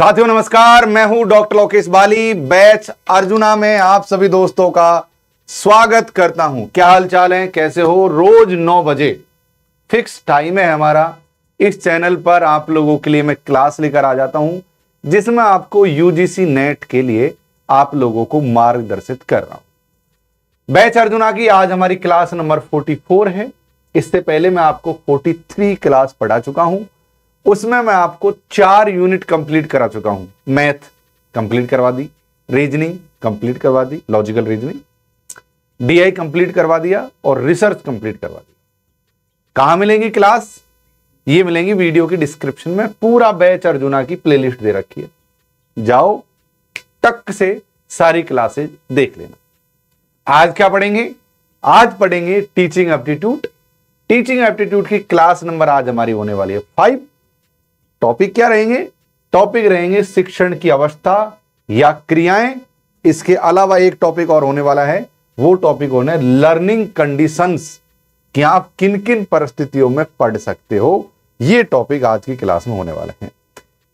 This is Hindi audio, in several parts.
साथियों नमस्कार मैं हूं डॉक्टर लोकेश बाली बैच अर्जुना में आप सभी दोस्तों का स्वागत करता हूं क्या हाल चाल है कैसे हो रोज नौ बजे फिक्स टाइम है हमारा इस चैनल पर आप लोगों के लिए मैं क्लास लेकर आ जाता हूं जिसमें आपको यूजीसी नेट के लिए आप लोगों को मार्गदर्शित कर रहा हूं बैच अर्जुना की आज हमारी क्लास नंबर 44 है इससे पहले मैं आपको 43 क्लास पढ़ा चुका हूं उसमें मैं आपको चार यूनिट कंप्लीट करा चुका हूं मैथ कंप्लीट करवा दी रीजनिंग कंप्लीट करवा दी लॉजिकल रीजनिंग डीआई कंप्लीट करवा दिया और रिसर्च कंप्लीट करवा दिया कहां मिलेंगी क्लास ये मिलेंगी वीडियो की डिस्क्रिप्शन में पूरा बैच अर्जुना की प्लेलिस्ट दे रखी है जाओ टक से सारी क्लासेज देख लेना आज क्या पढ़ेंगे आज पढ़ेंगे टीचिंग एप्टीट्यूड टीचिंग एप्टीट्यूड की क्लास नंबर आज हमारी होने वाली है फाइव टॉपिक क्या रहेंगे टॉपिक रहेंगे शिक्षण की अवस्था या क्रियाएं इसके अलावा एक टॉपिक और होने वाला है वो टॉपिक होने लर्निंग कंडीशंस कि आप किन किन परिस्थितियों में पढ़ सकते हो ये टॉपिक आज की क्लास में होने वाले हैं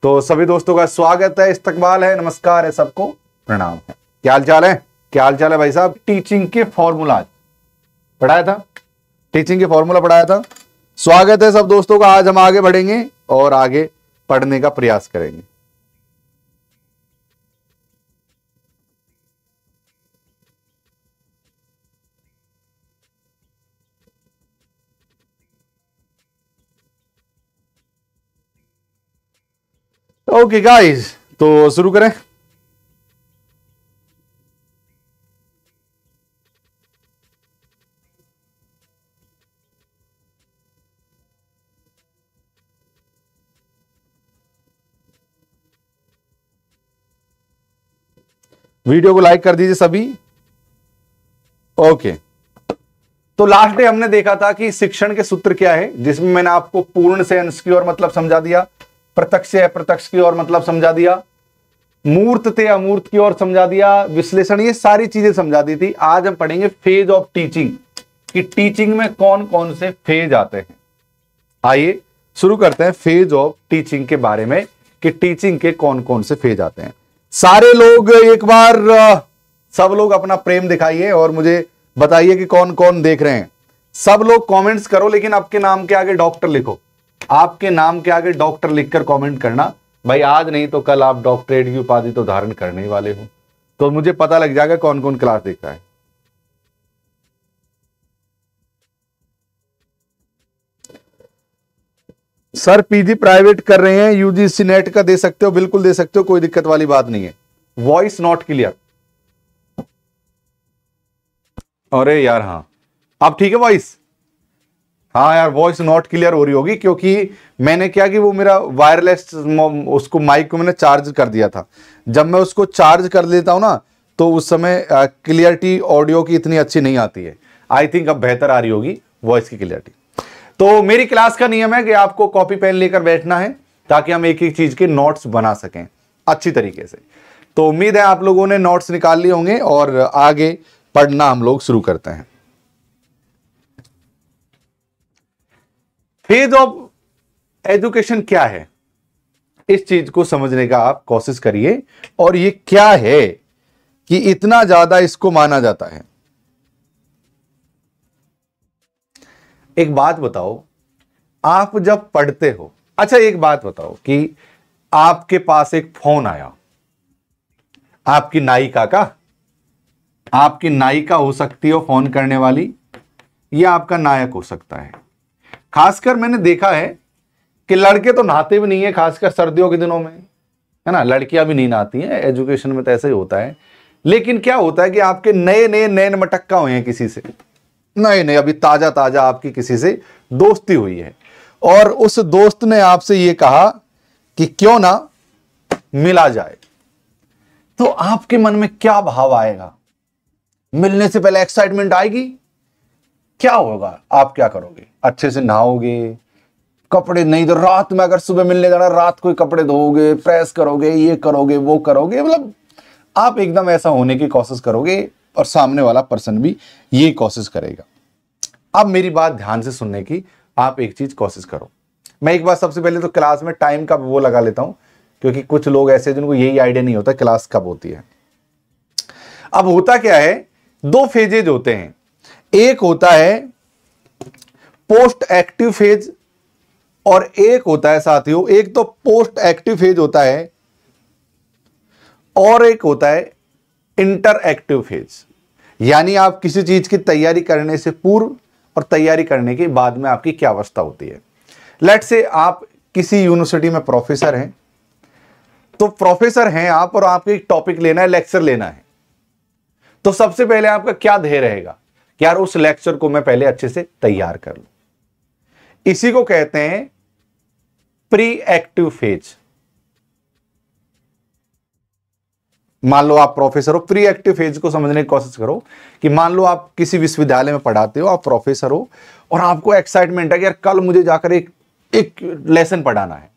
तो सभी दोस्तों का स्वागत है इस्तकबाल है नमस्कार है सबको प्रणाम है क्या हाल है क्या हाल है भाई साहब टीचिंग के फॉर्मूला पढ़ाया था टीचिंग के फॉर्मूला पढ़ाया था स्वागत है सब दोस्तों का आज हम आगे बढ़ेंगे और आगे पढ़ने का प्रयास करेंगे ओके गाइस तो शुरू करें वीडियो को लाइक कर दीजिए सभी ओके तो लास्ट डे हमने देखा था कि शिक्षण के सूत्र क्या है जिसमें मैंने आपको पूर्ण से अंश की ओर मतलब समझा दिया प्रत्यक्ष से अप्रत्यक्ष की ओर मतलब समझा दिया मूर्त थे अमूर्त की ओर समझा दिया विश्लेषण ये सारी चीजें समझा दी थी आज हम पढ़ेंगे फेज ऑफ टीचिंग कि टीचिंग में कौन कौन से फेज आते हैं आइए शुरू करते हैं फेज ऑफ टीचिंग के बारे में कि टीचिंग के कौन कौन से फेज आते हैं सारे लोग एक बार सब लोग अपना प्रेम दिखाइए और मुझे बताइए कि कौन कौन देख रहे हैं सब लोग कमेंट्स करो लेकिन आपके नाम के आगे डॉक्टर लिखो आपके नाम के आगे डॉक्टर लिखकर कमेंट करना भाई आज नहीं तो कल आप डॉक्टरेट की उपाधि तो धारण करने वाले हो तो मुझे पता लग जाएगा कौन कौन क्लास देख रहा है सर पीजी प्राइवेट कर रहे हैं यूजीसी नेट का दे सकते हो बिल्कुल दे सकते हो कोई दिक्कत वाली बात नहीं है वॉइस नॉट क्लियर अरे यार हाँ अब ठीक है वॉइस हाँ यार वॉइस नॉट क्लियर हो रही होगी क्योंकि मैंने क्या कि वो मेरा वायरलेस उसको माइक को मैंने चार्ज कर दिया था जब मैं उसको चार्ज कर लेता हूं ना तो उस समय क्लियरिटी ऑडियो की इतनी अच्छी नहीं आती है आई थिंक अब बेहतर आ रही होगी वॉइस की क्लियरिटी तो मेरी क्लास का नियम है कि आपको कॉपी पेन लेकर बैठना है ताकि हम एक एक चीज के नोट्स बना सकें अच्छी तरीके से तो उम्मीद है आप लोगों ने नोट्स निकाल लिए होंगे और आगे पढ़ना हम लोग शुरू करते हैं फेज ऑफ एजुकेशन क्या है इस चीज को समझने का आप कोशिश करिए और ये क्या है कि इतना ज्यादा इसको माना जाता है एक बात बताओ आप जब पढ़ते हो अच्छा एक बात बताओ कि आपके पास एक फोन आया आपकी नायिका का आपकी नायिका हो सकती हो फोन करने वाली या आपका नायक हो सकता है खासकर मैंने देखा है कि लड़के तो नहाते भी नहीं है खासकर सर्दियों के दिनों में है ना लड़कियां भी नहीं नहाती हैं एजुकेशन में तो ऐसा ही होता है लेकिन क्या होता है कि आपके नए नए नैन मटक्का हुए हैं किसी से नहीं नहीं अभी ताज़ा ताज़ा आपकी किसी से दोस्ती हुई है और उस दोस्त ने आपसे यह कहा कि क्यों ना मिला जाए तो आपके मन में क्या भाव आएगा मिलने से पहले एक्साइटमेंट आएगी क्या होगा आप क्या करोगे अच्छे से नहाओगे कपड़े नहीं तो रात में अगर सुबह मिलने जाना रात को कपड़े धोओगे प्रेस करोगे ये करोगे वो करोगे मतलब आप एकदम ऐसा होने की कोशिश करोगे और सामने वाला पर्सन भी ये कोशिश करेगा अब मेरी बात ध्यान से सुनने की आप एक चीज़ कोशिश करो मैं एक बार सबसे पहले तो क्लास में टाइम का वो लगा लेता हूं क्योंकि कुछ लोग ऐसे जिनको यही आइडिया नहीं होता क्लास कब होती है अब होता क्या है दो फेजेज होते हैं एक होता है पोस्ट एक्टिव फेज और एक होता है साथियों एक तो पोस्ट एक्टिव फेज होता है और एक होता है इंटर एक्टिव फेज यानी आप किसी चीज़ की तैयारी करने से पूर्व और तैयारी करने के बाद में आपकी क्या अवस्था होती है लेट से आप किसी यूनिवर्सिटी में प्रोफेसर हैं तो प्रोफेसर हैं आप और आपको एक टॉपिक लेना है लेक्चर लेना है तो सबसे पहले आपका क्या ध्येय रहेगा यार उस लेक्चर को मैं पहले अच्छे से तैयार कर लू इसी को कहते हैं प्री एक्टिव फेज मान लो आप प्रोफेसर हो प्री एक्टिव फेज को समझने की कोशिश करो कि मान लो आप किसी विश्वविद्यालय में पढ़ाते हो आप प्रोफेसर हो और आपको एक्साइटमेंट है कि यार कल मुझे जाकर एक एक लेसन पढ़ाना है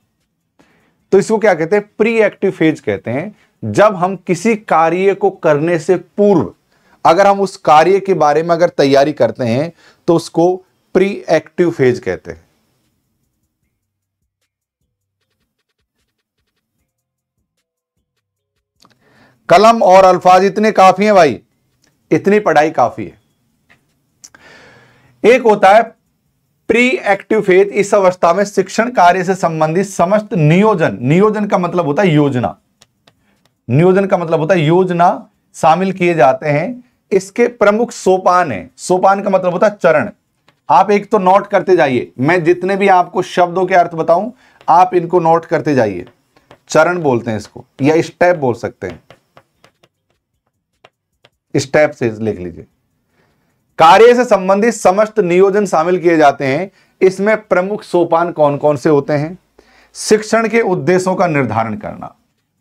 तो इसको क्या कहते हैं प्री एक्टिव फेज कहते हैं जब हम किसी कार्य को करने से पूर्व अगर हम उस कार्य के बारे में अगर तैयारी करते हैं तो उसको प्री एक्टिव फेज कहते हैं कलम और अल्फाज इतने काफी हैं भाई इतनी पढ़ाई काफी है एक होता है प्री एक्टिव फेथ इस अवस्था में शिक्षण कार्य से संबंधित समस्त नियोजन नियोजन का मतलब होता है योजना नियोजन का मतलब होता है योजना शामिल किए जाते हैं इसके प्रमुख सोपान है सोपान का मतलब होता है चरण आप एक तो नोट करते जाइए मैं जितने भी आपको शब्दों के अर्थ बताऊं आप इनको नोट करते जाइए चरण बोलते हैं इसको या स्टेप बोल सकते हैं स्टेप से लिख लीजिए कार्य से संबंधित समस्त नियोजन शामिल किए जाते हैं इसमें प्रमुख सोपान कौन कौन से होते हैं शिक्षण के उद्देश्यों का निर्धारण करना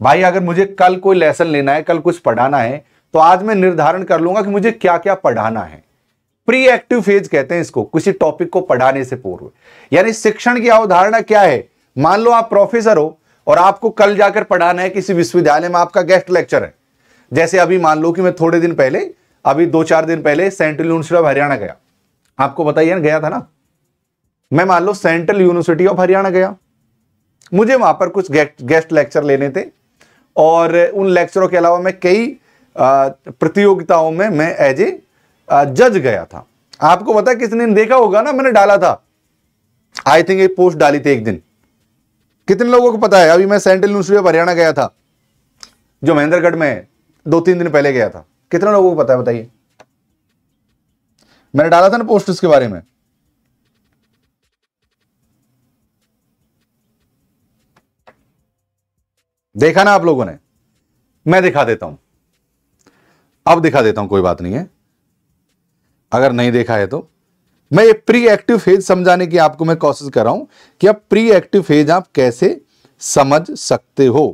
भाई अगर मुझे कल कोई लेसन लेना है कल कुछ पढ़ाना है तो आज मैं निर्धारण कर लूंगा कि मुझे क्या क्या पढ़ाना है प्री एक्टिव फेज कहते हैं इसको किसी टॉपिक को पढ़ाने से पूर्व यानी शिक्षण की अवधारणा क्या है मान लो आप प्रोफेसर हो और आपको कल जाकर पढ़ाना है किसी विश्वविद्यालय में आपका गेस्ट लेक्चर है जैसे अभी मान लो कि मैं थोड़े दिन पहले अभी दो चार दिन पहले सेंट्रल यूनिवर्सिटी ऑफ हरियाणा गया आपको बताइए ना गया था ना मैं मान लो सेंट्रल यूनिवर्सिटी ऑफ हरियाणा गया मुझे वहां पर कुछ गेस्ट लेक्चर लेने थे और उन लेक्चरों के अलावा मैं कई प्रतियोगिताओं में मैं एज ए जज गया था आपको पता किसने देखा होगा ना मैंने डाला था आई थिंक एक पोस्ट डाली थी एक दिन कितने लोगों को पता है अभी मैं सेंट्रल यूनिवर्सिटी ऑफ हरियाणा गया था जो महेंद्रगढ़ में है दो तीन दिन पहले गया था कितने लोगों को पता है बताइए मैंने डाला था ना पोस्ट उसके बारे में देखा ना आप लोगों ने मैं दिखा देता हूं अब दिखा देता हूं कोई बात नहीं है अगर नहीं देखा है तो मैं ये प्री एक्टिव फेज समझाने की आपको मैं कोशिश कर रहा हूं कि आप प्री एक्टिव फेज आप कैसे समझ सकते हो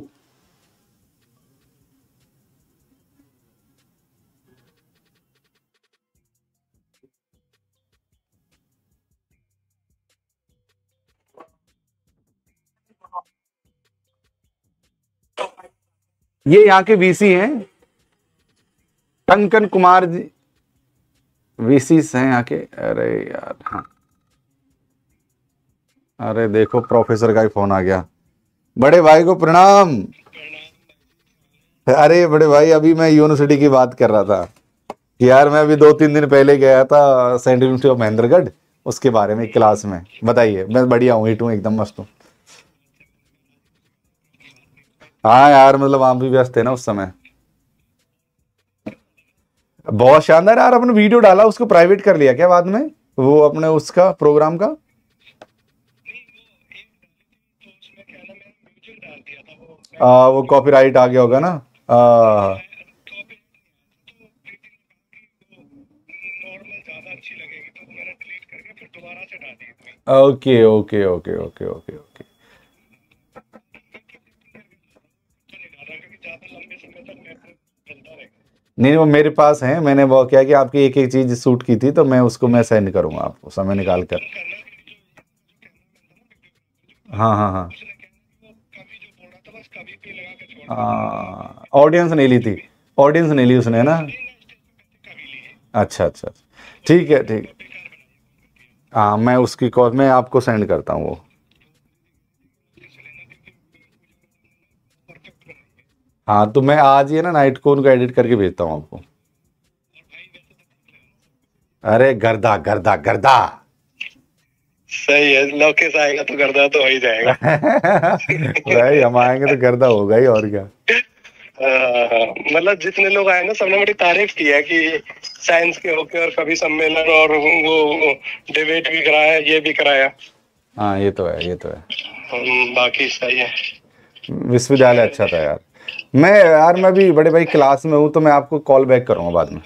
ये यहाँ के वीसी हैं टंकन कुमार जी वीसी हैं यहाँ के अरे यार हाँ अरे देखो प्रोफेसर का ही फोन आ गया बड़े भाई को प्रणाम अरे बड़े भाई अभी मैं यूनिवर्सिटी की बात कर रहा था यार मैं अभी दो तीन दिन पहले गया था सेंट्रल यूनिवर्सिटी ऑफ महेंद्रगढ़ उसके बारे में क्लास में बताइए मैं बढ़िया हूँ हिट हूँ एकदम मस्त हूँ हाँ यार मतलब आप भी व्यस्त थे ना उस समय बहुत शानदार यार अपने वीडियो डाला उसको प्राइवेट कर लिया क्या बाद में वो अपने उसका प्रोग्राम का आ, वो कॉपीराइट आ गया होगा ना आ, okay okay okay okay okay नहीं वो मेरे पास है मैंने वो क्या कि आपकी एक एक चीज सूट की थी तो मैं उसको मैं सेंड करूँगा आपको समय निकाल कर हाँ हाँ हाँ ऑडियंस हाँ, नहीं ली थी ऑडियंस नहीं ली उसने ना अच्छा, अच्छा अच्छा ठीक है ठीक हाँ मैं उसकी कॉल मैं आपको सेंड करता हूँ वो हाँ तो मैं आज ही है ना नाइट को उनको एडिट करके भेजता हूँ आपको अरे गर्दा गर्दा गर्दा सही है लोकेश आएगा तो गर्दा तो हो ही जाएगा भाई हम आएंगे तो गर्दा होगा ही और क्या मतलब जितने लोग आए ना सबने बड़ी तारीफ की है कि साइंस के होके और कभी सम्मेलन और वो डिबेट भी कराया ये भी कराया हाँ ये तो है ये तो है बाकी सही है विश्वविद्यालय अच्छा था यार मैं यार मैं भी बड़े भाई क्लास में हूँ तो मैं आपको कॉल बैक करूँगा बाद में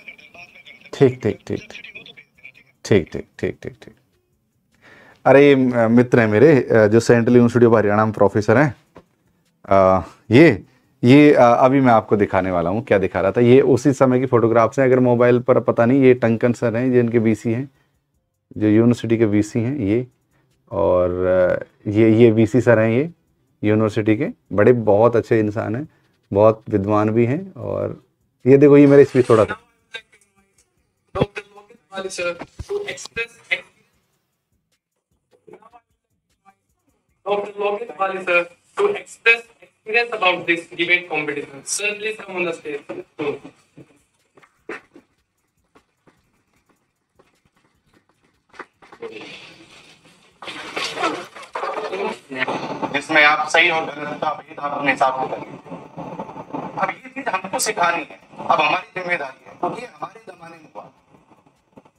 ठीक ठीक ठीक ठीक ठीक ठीक ठीक ठीक ठीक अरे ये मित्र हैं मेरे जो सेंट्रल यूनिवर्सिटी ऑफ हरियाणा में प्रोफेसर हैं ये ये अभी मैं आपको दिखाने वाला हूँ क्या दिखा रहा था ये उसी समय की फ़ोटोग्राफ्स हैं अगर मोबाइल पर पता नहीं ये टंकन सर हैं जिनके बी सी हैं जो यूनिवर्सिटी के बी सी हैं ये और ये ये बी सी सर हैं ये यूनिवर्सिटी के बड़े बहुत अच्छे इंसान हैं बहुत विद्वान भी हैं और ये देखो ये मेरे इसमें थोड़ा था इसमें आप सही हो गए तो आप ये था अपने हिसाब से अब ये चीज हमको सिखानी है अब हमारी जिम्मेदारी है क्योंकि तो हमारे जमाने में हुआ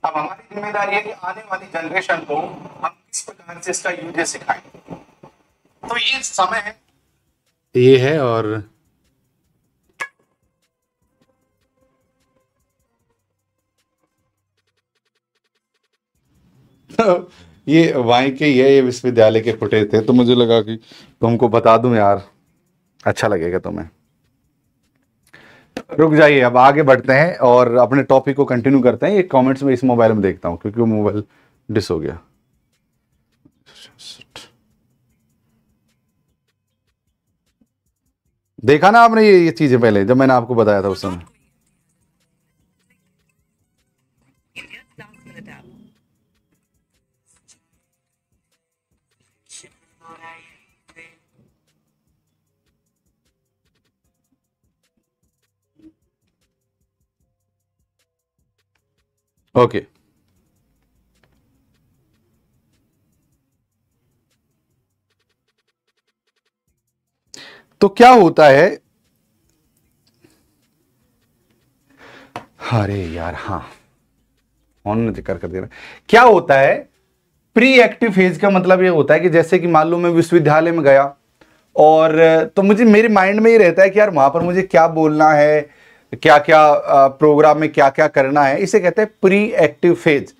अब हमारी जिम्मेदारी है कि आने वाली जनरेशन को हम किस प्रकार से इसका यूज सिखाएं तो ये समय है ये है और ये वाई के ये, ये विश्वविद्यालय के फुटेज थे तो मुझे लगा कि तुमको बता दूं यार अच्छा लगेगा तुम्हें तो रुक जाइए अब आगे बढ़ते हैं और अपने टॉपिक को कंटिन्यू करते हैं ये कमेंट्स में इस मोबाइल में देखता हूँ क्योंकि वो मोबाइल डिस हो गया देखा ना आपने ये ये चीजें पहले जब मैंने आपको बताया था उस समय ओके तो क्या होता है अरे यार हाँ उन्होंने जिक्र कर दिया क्या होता है प्री एक्टिव फेज का मतलब ये होता है कि जैसे कि मान लो मैं विश्वविद्यालय में गया और तो मुझे मेरे माइंड में ये रहता है कि यार वहां पर मुझे क्या बोलना है क्या क्या प्रोग्राम में क्या क्या करना है इसे कहते हैं प्री एक्टिव फेज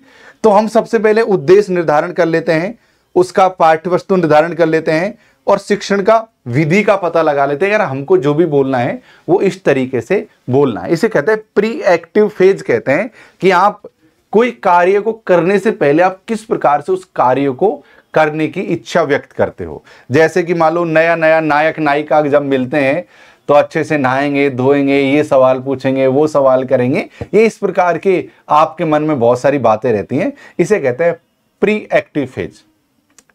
तो हम सबसे पहले उद्देश्य निर्धारण कर लेते हैं उसका पाठ्य वस्तु निर्धारण कर लेते हैं और शिक्षण का विधि का पता लगा लेते हैं यार हमको जो भी बोलना है वो इस तरीके से बोलना है इसे कहते हैं प्री एक्टिव फेज कहते हैं कि आप कोई कार्य को करने से पहले आप किस प्रकार से उस कार्य को करने की इच्छा व्यक्त करते हो जैसे कि मान लो नया नया नायक नायिका जब मिलते हैं तो अच्छे से नहाएंगे धोएंगे ये सवाल पूछेंगे वो सवाल करेंगे ये इस प्रकार के आपके मन में बहुत सारी बातें रहती हैं इसे कहते हैं प्री एक्टिव फेज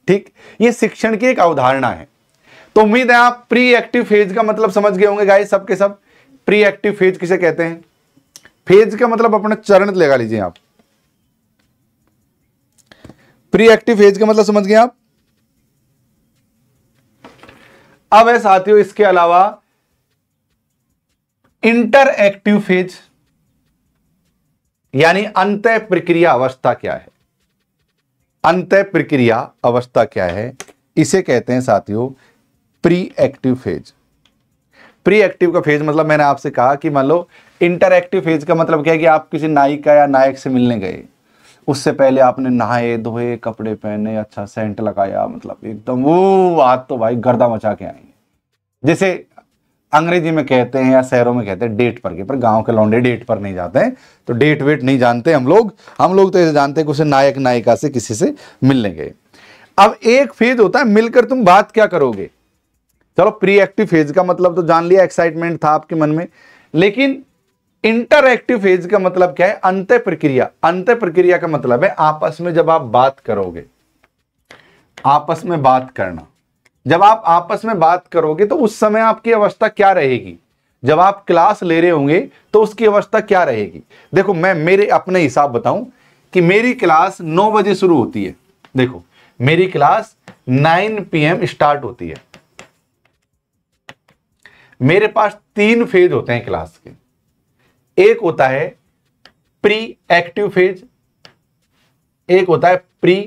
ठीक ये शिक्षण की एक अवधारणा है तो उम्मीद है आप प्री एक्टिव फेज का मतलब समझ गए होंगे गाइस सबके सब प्री एक्टिव फेज किसे कहते हैं फेज का मतलब अपना चरण लगा लीजिए आप प्री एक्टिव फेज का मतलब समझ गए आप अब है साथियों इसके अलावा इंटरएक्टिव फेज यानी अंत प्रक्रिया अवस्था क्या है अंत प्रक्रिया अवस्था क्या है इसे कहते हैं साथियों pre active phase pre active का फेज मतलब मैंने आपसे कहा कि मान लो इंटरएक्टिव फेज का मतलब क्या है कि आप किसी नायिका या नायक से मिलने गए उससे पहले आपने नहाए धोए कपड़े पहने अच्छा सेंट लगाया मतलब एकदम वो आज तो भाई गर्दा मचा के आएंगे जैसे अंग्रेजी में कहते हैं या शहरों में कहते हैं डेट पर के पर गांव के लौंडे डेट पर नहीं जाते हैं तो डेट वेट नहीं जानते हम लोग हम लोग तो ऐसे जानते हैं कि उसे नायक नायिका से किसी से मिलने गए अब एक फेज होता है मिलकर तुम बात क्या करोगे चलो प्री एक्टिव फेज का मतलब तो जान लिया एक्साइटमेंट था आपके मन में लेकिन इंटरएक्टिव फेज का मतलब क्या है अंत प्रक्रिया अंत प्रक्रिया का मतलब है आपस में जब आप बात करोगे आपस में बात करना जब आप आपस में बात करोगे तो उस समय आपकी अवस्था क्या रहेगी जब आप क्लास ले रहे होंगे तो उसकी अवस्था क्या रहेगी देखो मैं मेरे अपने हिसाब बताऊं कि मेरी क्लास 9 बजे शुरू होती है देखो मेरी क्लास 9 पीएम स्टार्ट होती है मेरे पास तीन फेज होते हैं क्लास के एक होता है प्री एक्टिव फेज एक होता है प्री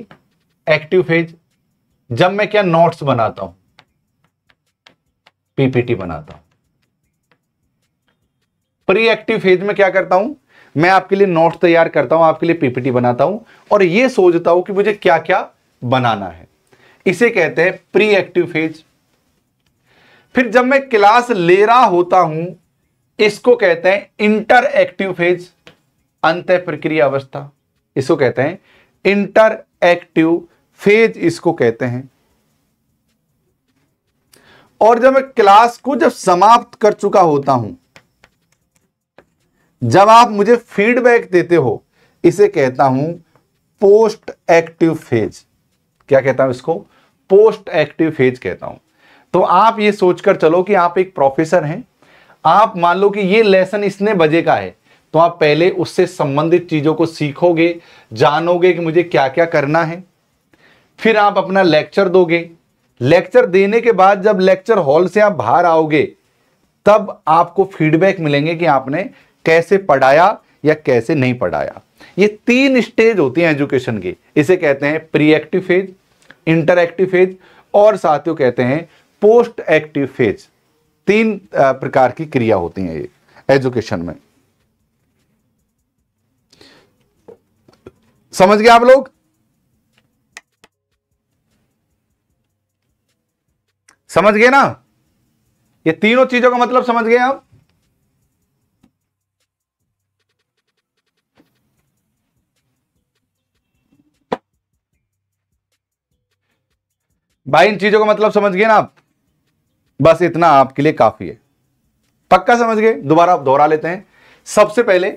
एक्टिव फेज जब मैं क्या नोट्स बनाता हूं पीपीटी बनाता हूं प्री एक्टिव फेज में क्या करता हूं मैं आपके लिए नोट तैयार करता हूं आपके लिए पीपीटी बनाता हूं और यह सोचता हूं कि मुझे क्या क्या बनाना है इसे कहते हैं प्री एक्टिव फेज फिर जब मैं क्लास ले रहा होता हूं इसको कहते हैं इंटर एक्टिव फेज अंत प्रक्रिया अवस्था इसको कहते हैं इंटर एक्टिव फेज इसको कहते हैं और जब मैं क्लास को जब समाप्त कर चुका होता हूं जब आप मुझे फीडबैक देते हो इसे कहता हूं पोस्ट एक्टिव फेज क्या कहता हूं इसको पोस्ट एक्टिव फेज कहता हूं तो आप ये सोचकर चलो कि आप एक प्रोफेसर हैं आप मान लो कि ये लेसन इसने बजे का है तो आप पहले उससे संबंधित चीज़ों को सीखोगे जानोगे कि मुझे क्या क्या करना है फिर आप अपना लेक्चर दोगे लेक्चर देने के बाद जब लेक्चर हॉल से आप बाहर आओगे तब आपको फीडबैक मिलेंगे कि आपने कैसे पढ़ाया या कैसे नहीं पढ़ाया ये तीन स्टेज होती है एजुकेशन की इसे कहते हैं pre active phase interactive phase और साथियों कहते हैं पोस्ट एक्टिव फेज तीन प्रकार की क्रिया होती है ये एजुकेशन में समझ गए आप लोग समझ गए ना ये तीनों चीजों का मतलब समझ गए आप भाई इन चीजों का मतलब समझ गए ना आप बस इतना आपके लिए काफी है पक्का समझ गए दोबारा आप दोहरा लेते हैं सबसे पहले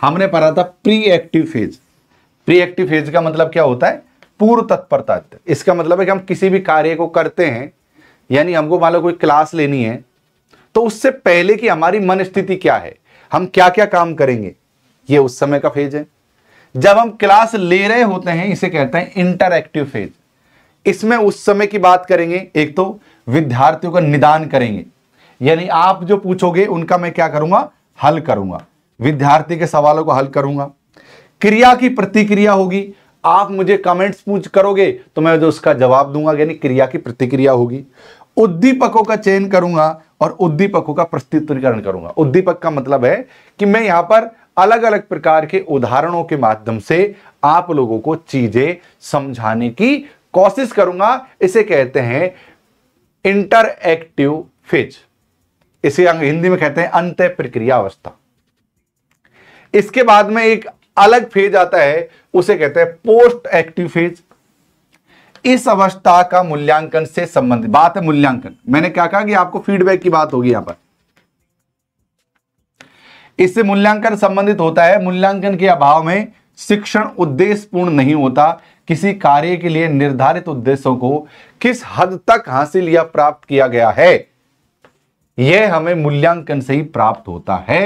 हमने पढ़ा था pre active phase pre active phase का मतलब क्या होता है पूर्व तत्परता इसका मतलब है कि हम किसी भी कार्य को करते हैं यानी हमको मान लो कोई क्लास लेनी है तो उससे पहले की हमारी मन स्थिति क्या है हम क्या क्या काम करेंगे ये उस समय का फेज है जब हम क्लास ले रहे होते हैं इसे कहते हैं इंटरएक्टिव फेज इसमें उस समय की बात करेंगे एक तो विद्यार्थियों का निदान करेंगे यानी आप जो पूछोगे उनका मैं क्या करूंगा हल करूंगा विद्यार्थी के सवालों को हल करूंगा क्रिया की प्रतिक्रिया होगी आप मुझे कमेंट्स पूछ करोगे तो मैं जो उसका जवाब दूंगा यानी क्रिया की प्रतिक्रिया होगी उद्दीपकों का चयन करूंगा और उद्दीपकों का प्रस्तुतिकरण करूंगा उद्दीपक का मतलब है कि मैं यहां पर अलग अलग प्रकार के उदाहरणों के माध्यम से आप लोगों को चीजें समझाने की कोशिश करूंगा इसे कहते हैं इंटरएक्टिव फेज इसे हिंदी में कहते हैं अंत प्रक्रिया अवस्था इसके बाद में एक अलग फेज आता है उसे कहते हैं पोस्ट एक्टिव फेज इस अवस्था का मूल्यांकन से संबंधित बात है मूल्यांकन मैंने क्या कहा कि आपको फीडबैक की बात होगी यहां पर इससे मूल्यांकन संबंधित होता है मूल्यांकन के अभाव में शिक्षण उद्देश्य पूर्ण नहीं होता किसी कार्य के लिए निर्धारित उद्देश्यों को किस हद तक हासिल या प्राप्त किया गया है यह हमें मूल्यांकन से ही प्राप्त होता है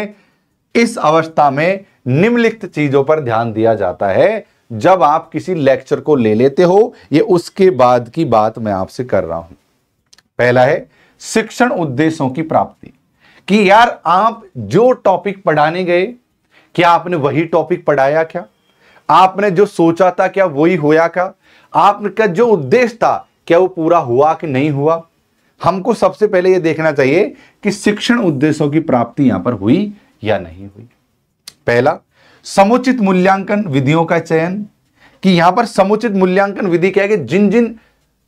इस अवस्था में निम्नलिखित चीजों पर ध्यान दिया जाता है जब आप किसी लेक्चर को ले लेते हो ये उसके बाद की बात मैं आपसे कर रहा हूं पहला है शिक्षण उद्देश्यों की प्राप्ति कि यार आप जो टॉपिक पढ़ाने गए क्या आपने वही टॉपिक पढ़ाया क्या आपने जो सोचा था क्या वही होया क्या आपका जो उद्देश्य था क्या वो पूरा हुआ कि नहीं हुआ हमको सबसे पहले यह देखना चाहिए कि शिक्षण उद्देश्यों की प्राप्ति यहां पर हुई या नहीं हुई पहला समुचित मूल्यांकन विधियों का चयन कि यहां पर समुचित मूल्यांकन विधि क्या है कि जिन जिन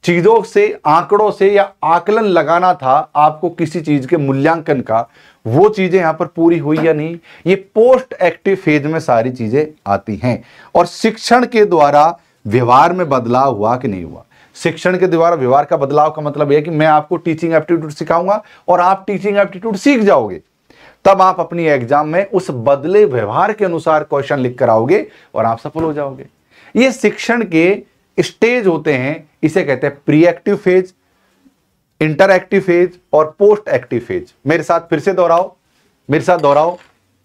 चीजों से आंकड़ों से या आकलन लगाना था आपको किसी चीज के मूल्यांकन का वो चीजें यहां पर पूरी हुई या नहीं ये पोस्ट एक्टिव फेज में सारी चीजें आती हैं और शिक्षण के द्वारा व्यवहार में बदलाव हुआ कि नहीं हुआ शिक्षण के द्वारा व्यवहार का बदलाव का मतलब यह कि मैं आपको टीचिंग एप्टीट्यूड सिखाऊंगा और आप टीचिंग एप्टीट्यूड सीख जाओगे तब आप अपनी एग्जाम में उस बदले व्यवहार के अनुसार क्वेश्चन लिख कर आओगे और आप सफल हो जाओगे ये शिक्षण के स्टेज होते हैं इसे कहते हैं pre active phase interactive phase और पोस्ट एक्टिव फेज मेरे साथ फिर से दोहराओ मेरे साथ दोहराओ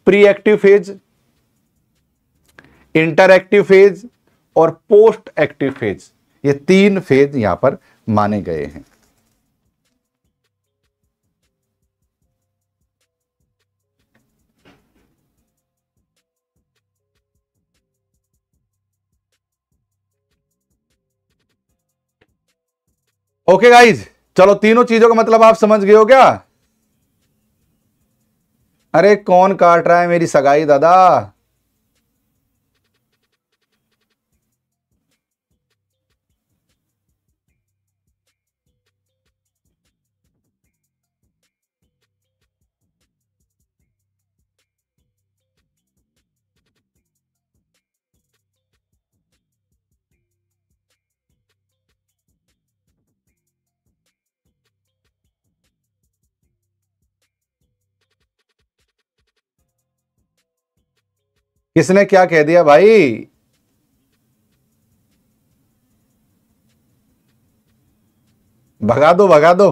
pre active phase interactive phase और पोस्ट एक्टिव फेज ये तीन फेज यहां पर माने गए हैं ओके गाइज चलो तीनों चीजों का मतलब आप समझ गए हो क्या अरे कौन काट रहा है मेरी सगाई दादा किसने क्या कह दिया भाई भगा दो भगा दो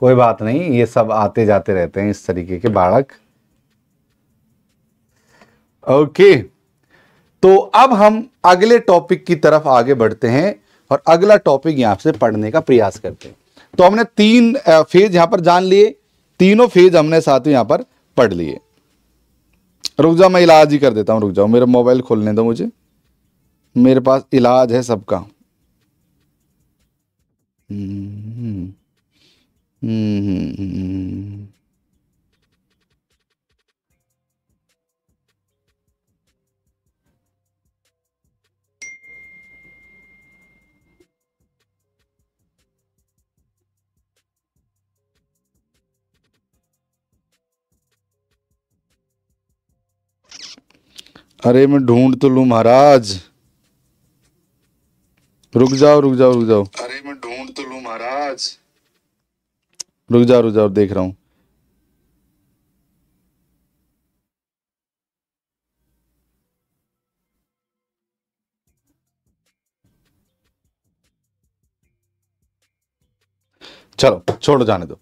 कोई बात नहीं ये सब आते जाते रहते हैं इस तरीके के बालक ओके तो अब हम अगले टॉपिक की तरफ आगे बढ़ते हैं और अगला टॉपिक यहां से पढ़ने का प्रयास करते हैं तो हमने तीन फेज यहां पर जान लिए तीनों फेज हमने साथ यहां पर पढ़ लिए रुक जाओ मैं इलाज ही कर देता हूं रुक जाओ मेरा मोबाइल खोलने दो मुझे मेरे पास इलाज है सबका हम्म हम्म हम्म, हम्म, हम्म, हम्म अरे मैं ढूंढ तो लू महाराज रुक जाओ रुक जाओ रुक जाओ अरे मैं ढूंढ तो लू महाराज रुक जाओ रुक जाओ देख रहा हूं चलो छोड़ो जाने दो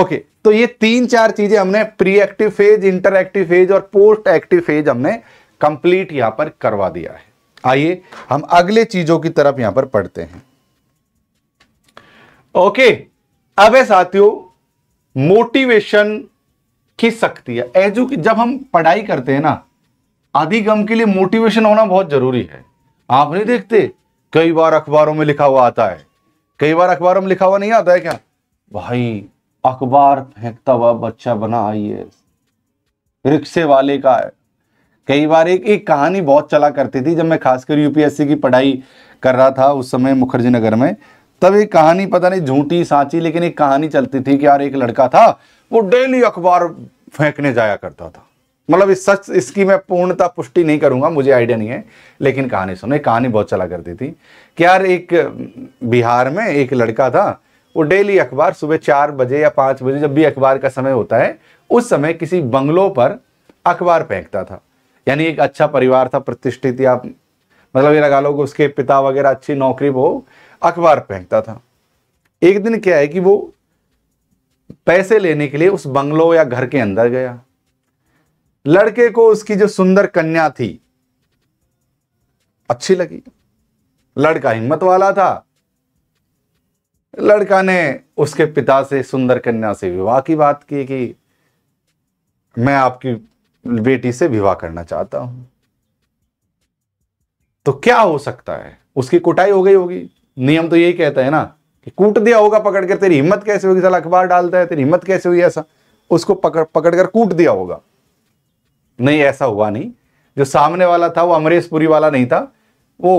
ओके तो ये तीन चार चीजें हमने pre active phase interactive phase और पोस्ट एक्टिव फेज हमने कंप्लीट यहां पर करवा दिया है आइए हम अगले चीजों की तरफ यहां पर पढ़ते हैं ओके अब है साथियों मोटिवेशन की शक्ति है एजु की जब हम पढ़ाई करते हैं ना अधिगम के लिए मोटिवेशन होना बहुत जरूरी है आप नहीं देखते कई बार अखबारों में लिखा हुआ आता है कई बार अखबारों में लिखा हुआ नहीं आता है क्या भाई अखबार फेंकता हुआ बच्चा बना आई रिक्शे वाले का है कई बार एक एक कहानी बहुत चला करती थी जब मैं खासकर यूपीएससी की पढ़ाई कर रहा था उस समय मुखर्जी नगर में तब एक कहानी पता नहीं झूठी सांची लेकिन एक कहानी चलती थी कि यार एक लड़का था वो डेली अखबार फेंकने जाया करता था मतलब इस सच इसकी मैं पूर्णता पुष्टि नहीं करूंगा मुझे आइडिया नहीं है लेकिन कहानी सुनो एक कहानी बहुत चला करती थी कि यार एक बिहार में एक लड़का था वो डेली अखबार सुबह चार बजे या पाँच बजे जब भी अखबार का समय होता है उस समय किसी बंगलों पर अखबार फेंकता था यानी एक अच्छा परिवार था प्रतिष्ठित या मतलब ये लगा लो कि उसके पिता वगैरह अच्छी नौकरी वो अखबार फेंकता था एक दिन क्या है कि वो पैसे लेने के लिए उस बंगलो या घर के अंदर गया लड़के को उसकी जो सुंदर कन्या थी अच्छी लगी लड़का हिम्मत वाला था लड़का ने उसके पिता से सुंदर कन्या से विवाह की बात की कि मैं आपकी बेटी से विवाह करना चाहता हूं तो क्या हो सकता है उसकी कुटाई हो गई होगी नियम तो यही कहता है ना कि कूट दिया होगा पकड़ कर तेरी हिम्मत कैसे होगी साला अखबार डालता है तेरी हिम्मत कैसे हुई ऐसा उसको पकड़ पकड़ कर कूट दिया होगा नहीं ऐसा हुआ नहीं जो सामने वाला था वो अमरीश पुरी वाला नहीं था वो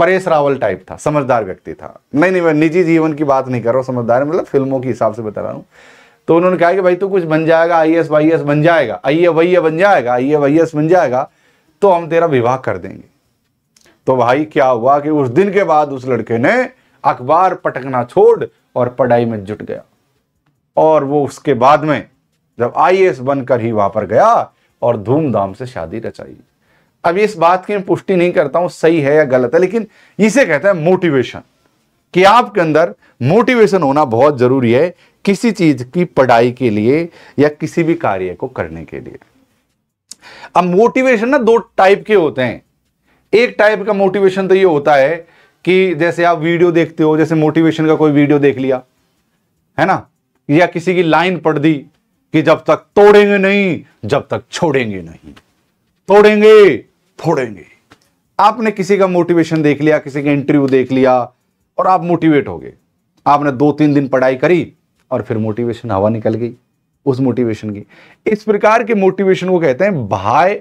परेश रावल टाइप था समझदार व्यक्ति था नहीं नहीं मैं निजी जीवन की बात नहीं कर रहा हूं समझदार मतलब फिल्मों के हिसाब से बता रहा हूं तो उन्होंने कहा कि भाई तू कुछ बन जाएगा आई एस वाई एस बन जाएगा आई ए वही बन जाएगा आई ए वाई एस बन जाएगा तो हम तेरा विवाह कर देंगे तो भाई क्या हुआ कि उस दिन के बाद उस लड़के ने अखबार पटकना छोड़ और पढ़ाई में जुट गया और वो उसके बाद में जब आई बनकर ही वहां पर गया और धूमधाम से शादी रचाई अब इस बात की मैं पुष्टि नहीं करता हूं सही है या गलत है लेकिन इसे कहता है मोटिवेशन कि आपके अंदर मोटिवेशन होना बहुत जरूरी है किसी चीज की पढ़ाई के लिए या किसी भी कार्य को करने के लिए अब मोटिवेशन ना दो टाइप के होते हैं एक टाइप का मोटिवेशन तो ये होता है कि जैसे आप वीडियो देखते हो जैसे मोटिवेशन का कोई वीडियो देख लिया है ना या किसी की लाइन पढ़ दी कि जब तक तोड़ेंगे नहीं जब तक छोड़ेंगे नहीं तोड़ेंगे फोड़ेंगे आपने किसी का मोटिवेशन देख लिया किसी का इंटरव्यू देख लिया और आप मोटिवेट हो गए आपने दो तीन दिन पढ़ाई करी और फिर मोटिवेशन हवा निकल गई उस मोटिवेशन की इस प्रकार के मोटिवेशन को कहते हैं भाई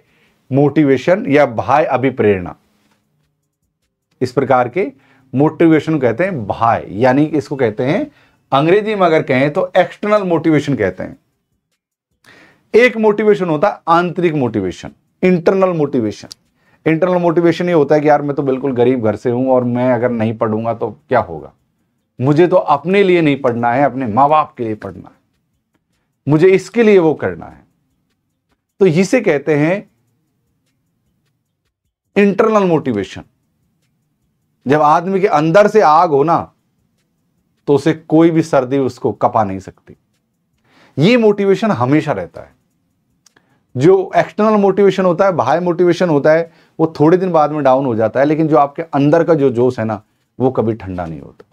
मोटिवेशन या भाई अभिप्रेरणा इस प्रकार के मोटिवेशन कहते हैं भाई यानी इसको कहते हैं अंग्रेजी में अगर कहें तो एक्सटर्नल मोटिवेशन कहते हैं एक मोटिवेशन होता है आंतरिक motivation internal motivation internal motivation ये होता है कि यार मैं तो बिल्कुल गरीब घर से हूं और मैं अगर नहीं पढ़ूंगा तो क्या होगा मुझे तो अपने लिए नहीं पढ़ना है अपने माँ बाप के लिए पढ़ना है मुझे इसके लिए वो करना है तो इसे कहते हैं इंटरनल मोटिवेशन जब आदमी के अंदर से आग हो ना तो उसे कोई भी सर्दी उसको कपा नहीं सकती ये मोटिवेशन हमेशा रहता है जो एक्सटर्नल मोटिवेशन होता है बाहर मोटिवेशन होता है वो थोड़े दिन बाद में डाउन हो जाता है लेकिन जो आपके अंदर का जो जोश है ना वो कभी ठंडा नहीं होता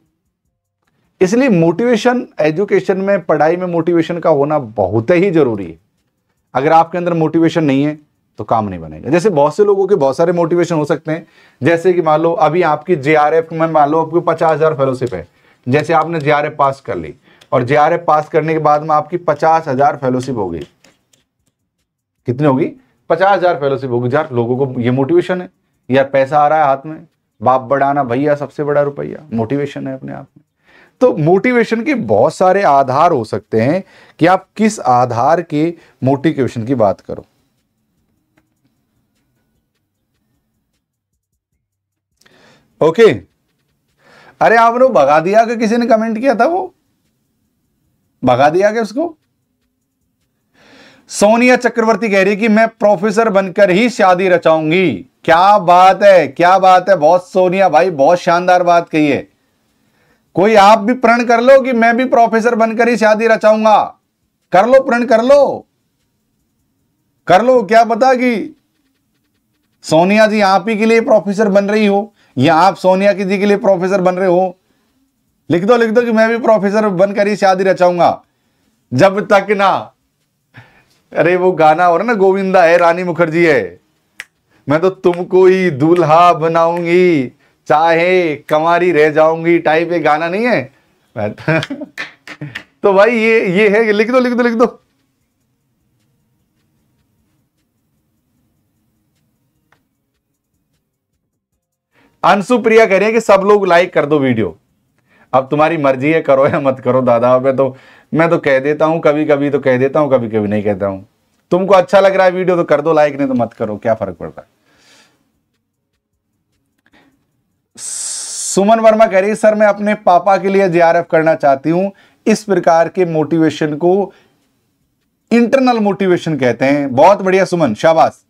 इसलिए मोटिवेशन एजुकेशन में पढ़ाई में मोटिवेशन का होना बहुत ही जरूरी है अगर आपके अंदर मोटिवेशन नहीं है तो काम नहीं बनेगा जैसे बहुत से लोगों के बहुत सारे मोटिवेशन हो सकते हैं जैसे कि मान लो अभी आपकी जे में मान लो आपकी पचास हज़ार फेलोशिप है जैसे आपने जे पास कर ली और जे पास करने के बाद में आपकी पचास हज़ार फेलोशिप होगी कितनी होगी पचास हज़ार फेलोशिप होगी यार लोगों को ये मोटिवेशन है यार पैसा आ रहा है हाथ में बाप बढ़ाना भैया सबसे बड़ा रुपया मोटिवेशन है अपने आप में तो मोटिवेशन के बहुत सारे आधार हो सकते हैं कि आप किस आधार के मोटिवेशन की बात करो ओके okay. अरे आपने भगा दिया कि किसी ने कमेंट किया था वो भगा दिया कि उसको सोनिया चक्रवर्ती कह रही कि मैं प्रोफेसर बनकर ही शादी रचाऊंगी क्या बात है क्या बात है बहुत सोनिया भाई बहुत शानदार बात कही है कोई आप भी प्रण कर लो कि मैं भी प्रोफेसर बनकर ही शादी रचाऊंगा कर लो प्रण कर लो कर लो क्या पता कि सोनिया जी आप ही के लिए प्रोफेसर बन रही हो या आप सोनिया जी के लिए प्रोफेसर बन रहे हो लिख दो लिख दो कि मैं भी प्रोफेसर बनकर ही शादी रचाऊंगा जब तक ना अरे वो गाना हो रहा ना गोविंदा है रानी मुखर्जी है मैं तो तुमको ही दूल्हा बनाऊंगी चाहे कमारी रह जाऊंगी टाइप ये गाना नहीं है तो भाई ये ये है लिख दो लिख दो लिख दो अंशु प्रिया कह रहे हैं कि सब लोग लाइक कर दो वीडियो अब तुम्हारी मर्जी है करो या मत करो दादा मैं तो मैं तो कह देता हूं कभी कभी तो कह देता हूं कभी कभी नहीं कहता हूं तुमको अच्छा लग रहा है वीडियो तो कर दो लाइक नहीं तो मत करो क्या फर्क पड़ता है सुमन वर्मा कह रही सर मैं अपने पापा के लिए जे करना चाहती हूं इस प्रकार के मोटिवेशन को इंटरनल मोटिवेशन कहते हैं बहुत बढ़िया सुमन शाबाश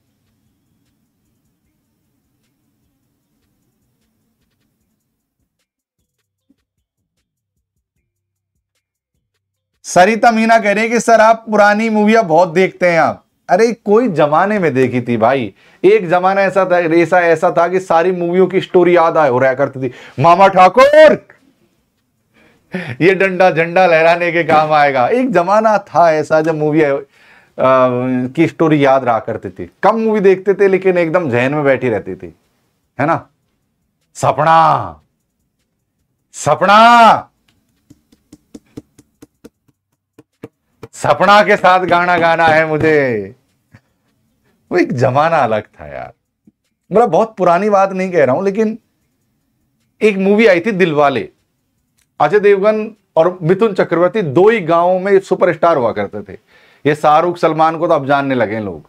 सरिता मीना कह रही है कि सर आप पुरानी मूवियां बहुत देखते हैं आप अरे कोई जमाने में देखी थी भाई एक जमाना ऐसा था ऐसा ऐसा था कि सारी मूवियों की स्टोरी याद आए हो रहा करती थी मामा ठाकुर ये डंडा झंडा लहराने के काम आएगा एक जमाना था ऐसा जब मूवी की स्टोरी याद रहा करती थी कम मूवी देखते थे लेकिन एकदम जहन में बैठी रहती थी है ना सपना सपना सपना के साथ गाना गाना है मुझे वो एक जमाना अलग था यार मतलब बहुत पुरानी बात नहीं कह रहा हूं लेकिन एक मूवी आई थी दिलवाले अजय देवगन और मिथुन चक्रवर्ती दो ही गांवों में सुपरस्टार हुआ करते थे ये शाहरुख सलमान को तो अब जानने लगे लोग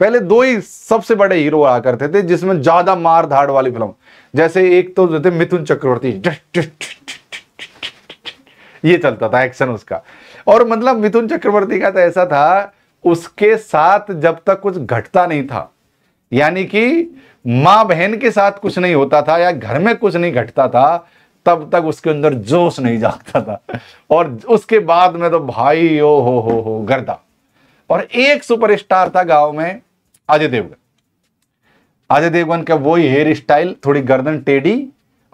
पहले दो ही सबसे बड़े हीरो आ करते थे जिसमें ज्यादा मार धाड़ वाली फिल्म जैसे एक तो थे मिथुन चक्रवर्ती ये चलता था एक्शन उसका और मतलब मिथुन चक्रवर्ती का तो ऐसा था उसके साथ जब तक कुछ घटता नहीं था यानी कि मां बहन के साथ कुछ नहीं होता था या घर में कुछ नहीं घटता था तब तक उसके अंदर जोश नहीं जागता था और उसके बाद में तो भाई ओ हो हो हो गर्दा और एक सुपरस्टार था गांव में अजय देवगन अजय देवगन का वही हेयर स्टाइल थोड़ी गर्दन टेढ़ी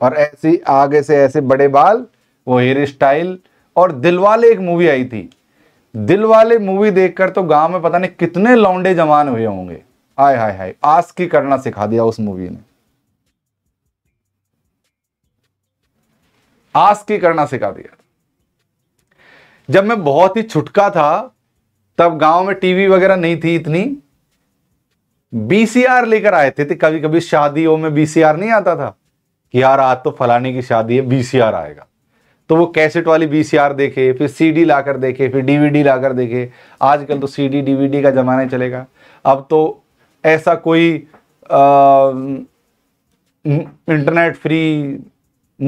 और ऐसी आगे से ऐसे बड़े बाल वो हेयर स्टाइल और दिलवाले एक मूवी आई थी दिलवाले मूवी देखकर तो गांव में पता नहीं कितने लौंडे जवान हुए होंगे हाय हाय हाय आस की करना सिखा दिया उस मूवी ने आस की करना सिखा दिया जब मैं बहुत ही छुटका था तब गांव में टीवी वगैरह नहीं थी इतनी बीसीआर लेकर आए थे, थे कभी कभी शादियों में बीसीआर नहीं आता था कि यार आज तो फलाने की शादी है बीसीआर आएगा तो वो कैसेट वाली वीसीआर देखे फिर सीडी लाकर देखे फिर डीवीडी लाकर देखे आजकल तो सीडी डीवीडी का ज़माना चलेगा अब तो ऐसा कोई आ, इंटरनेट फ्री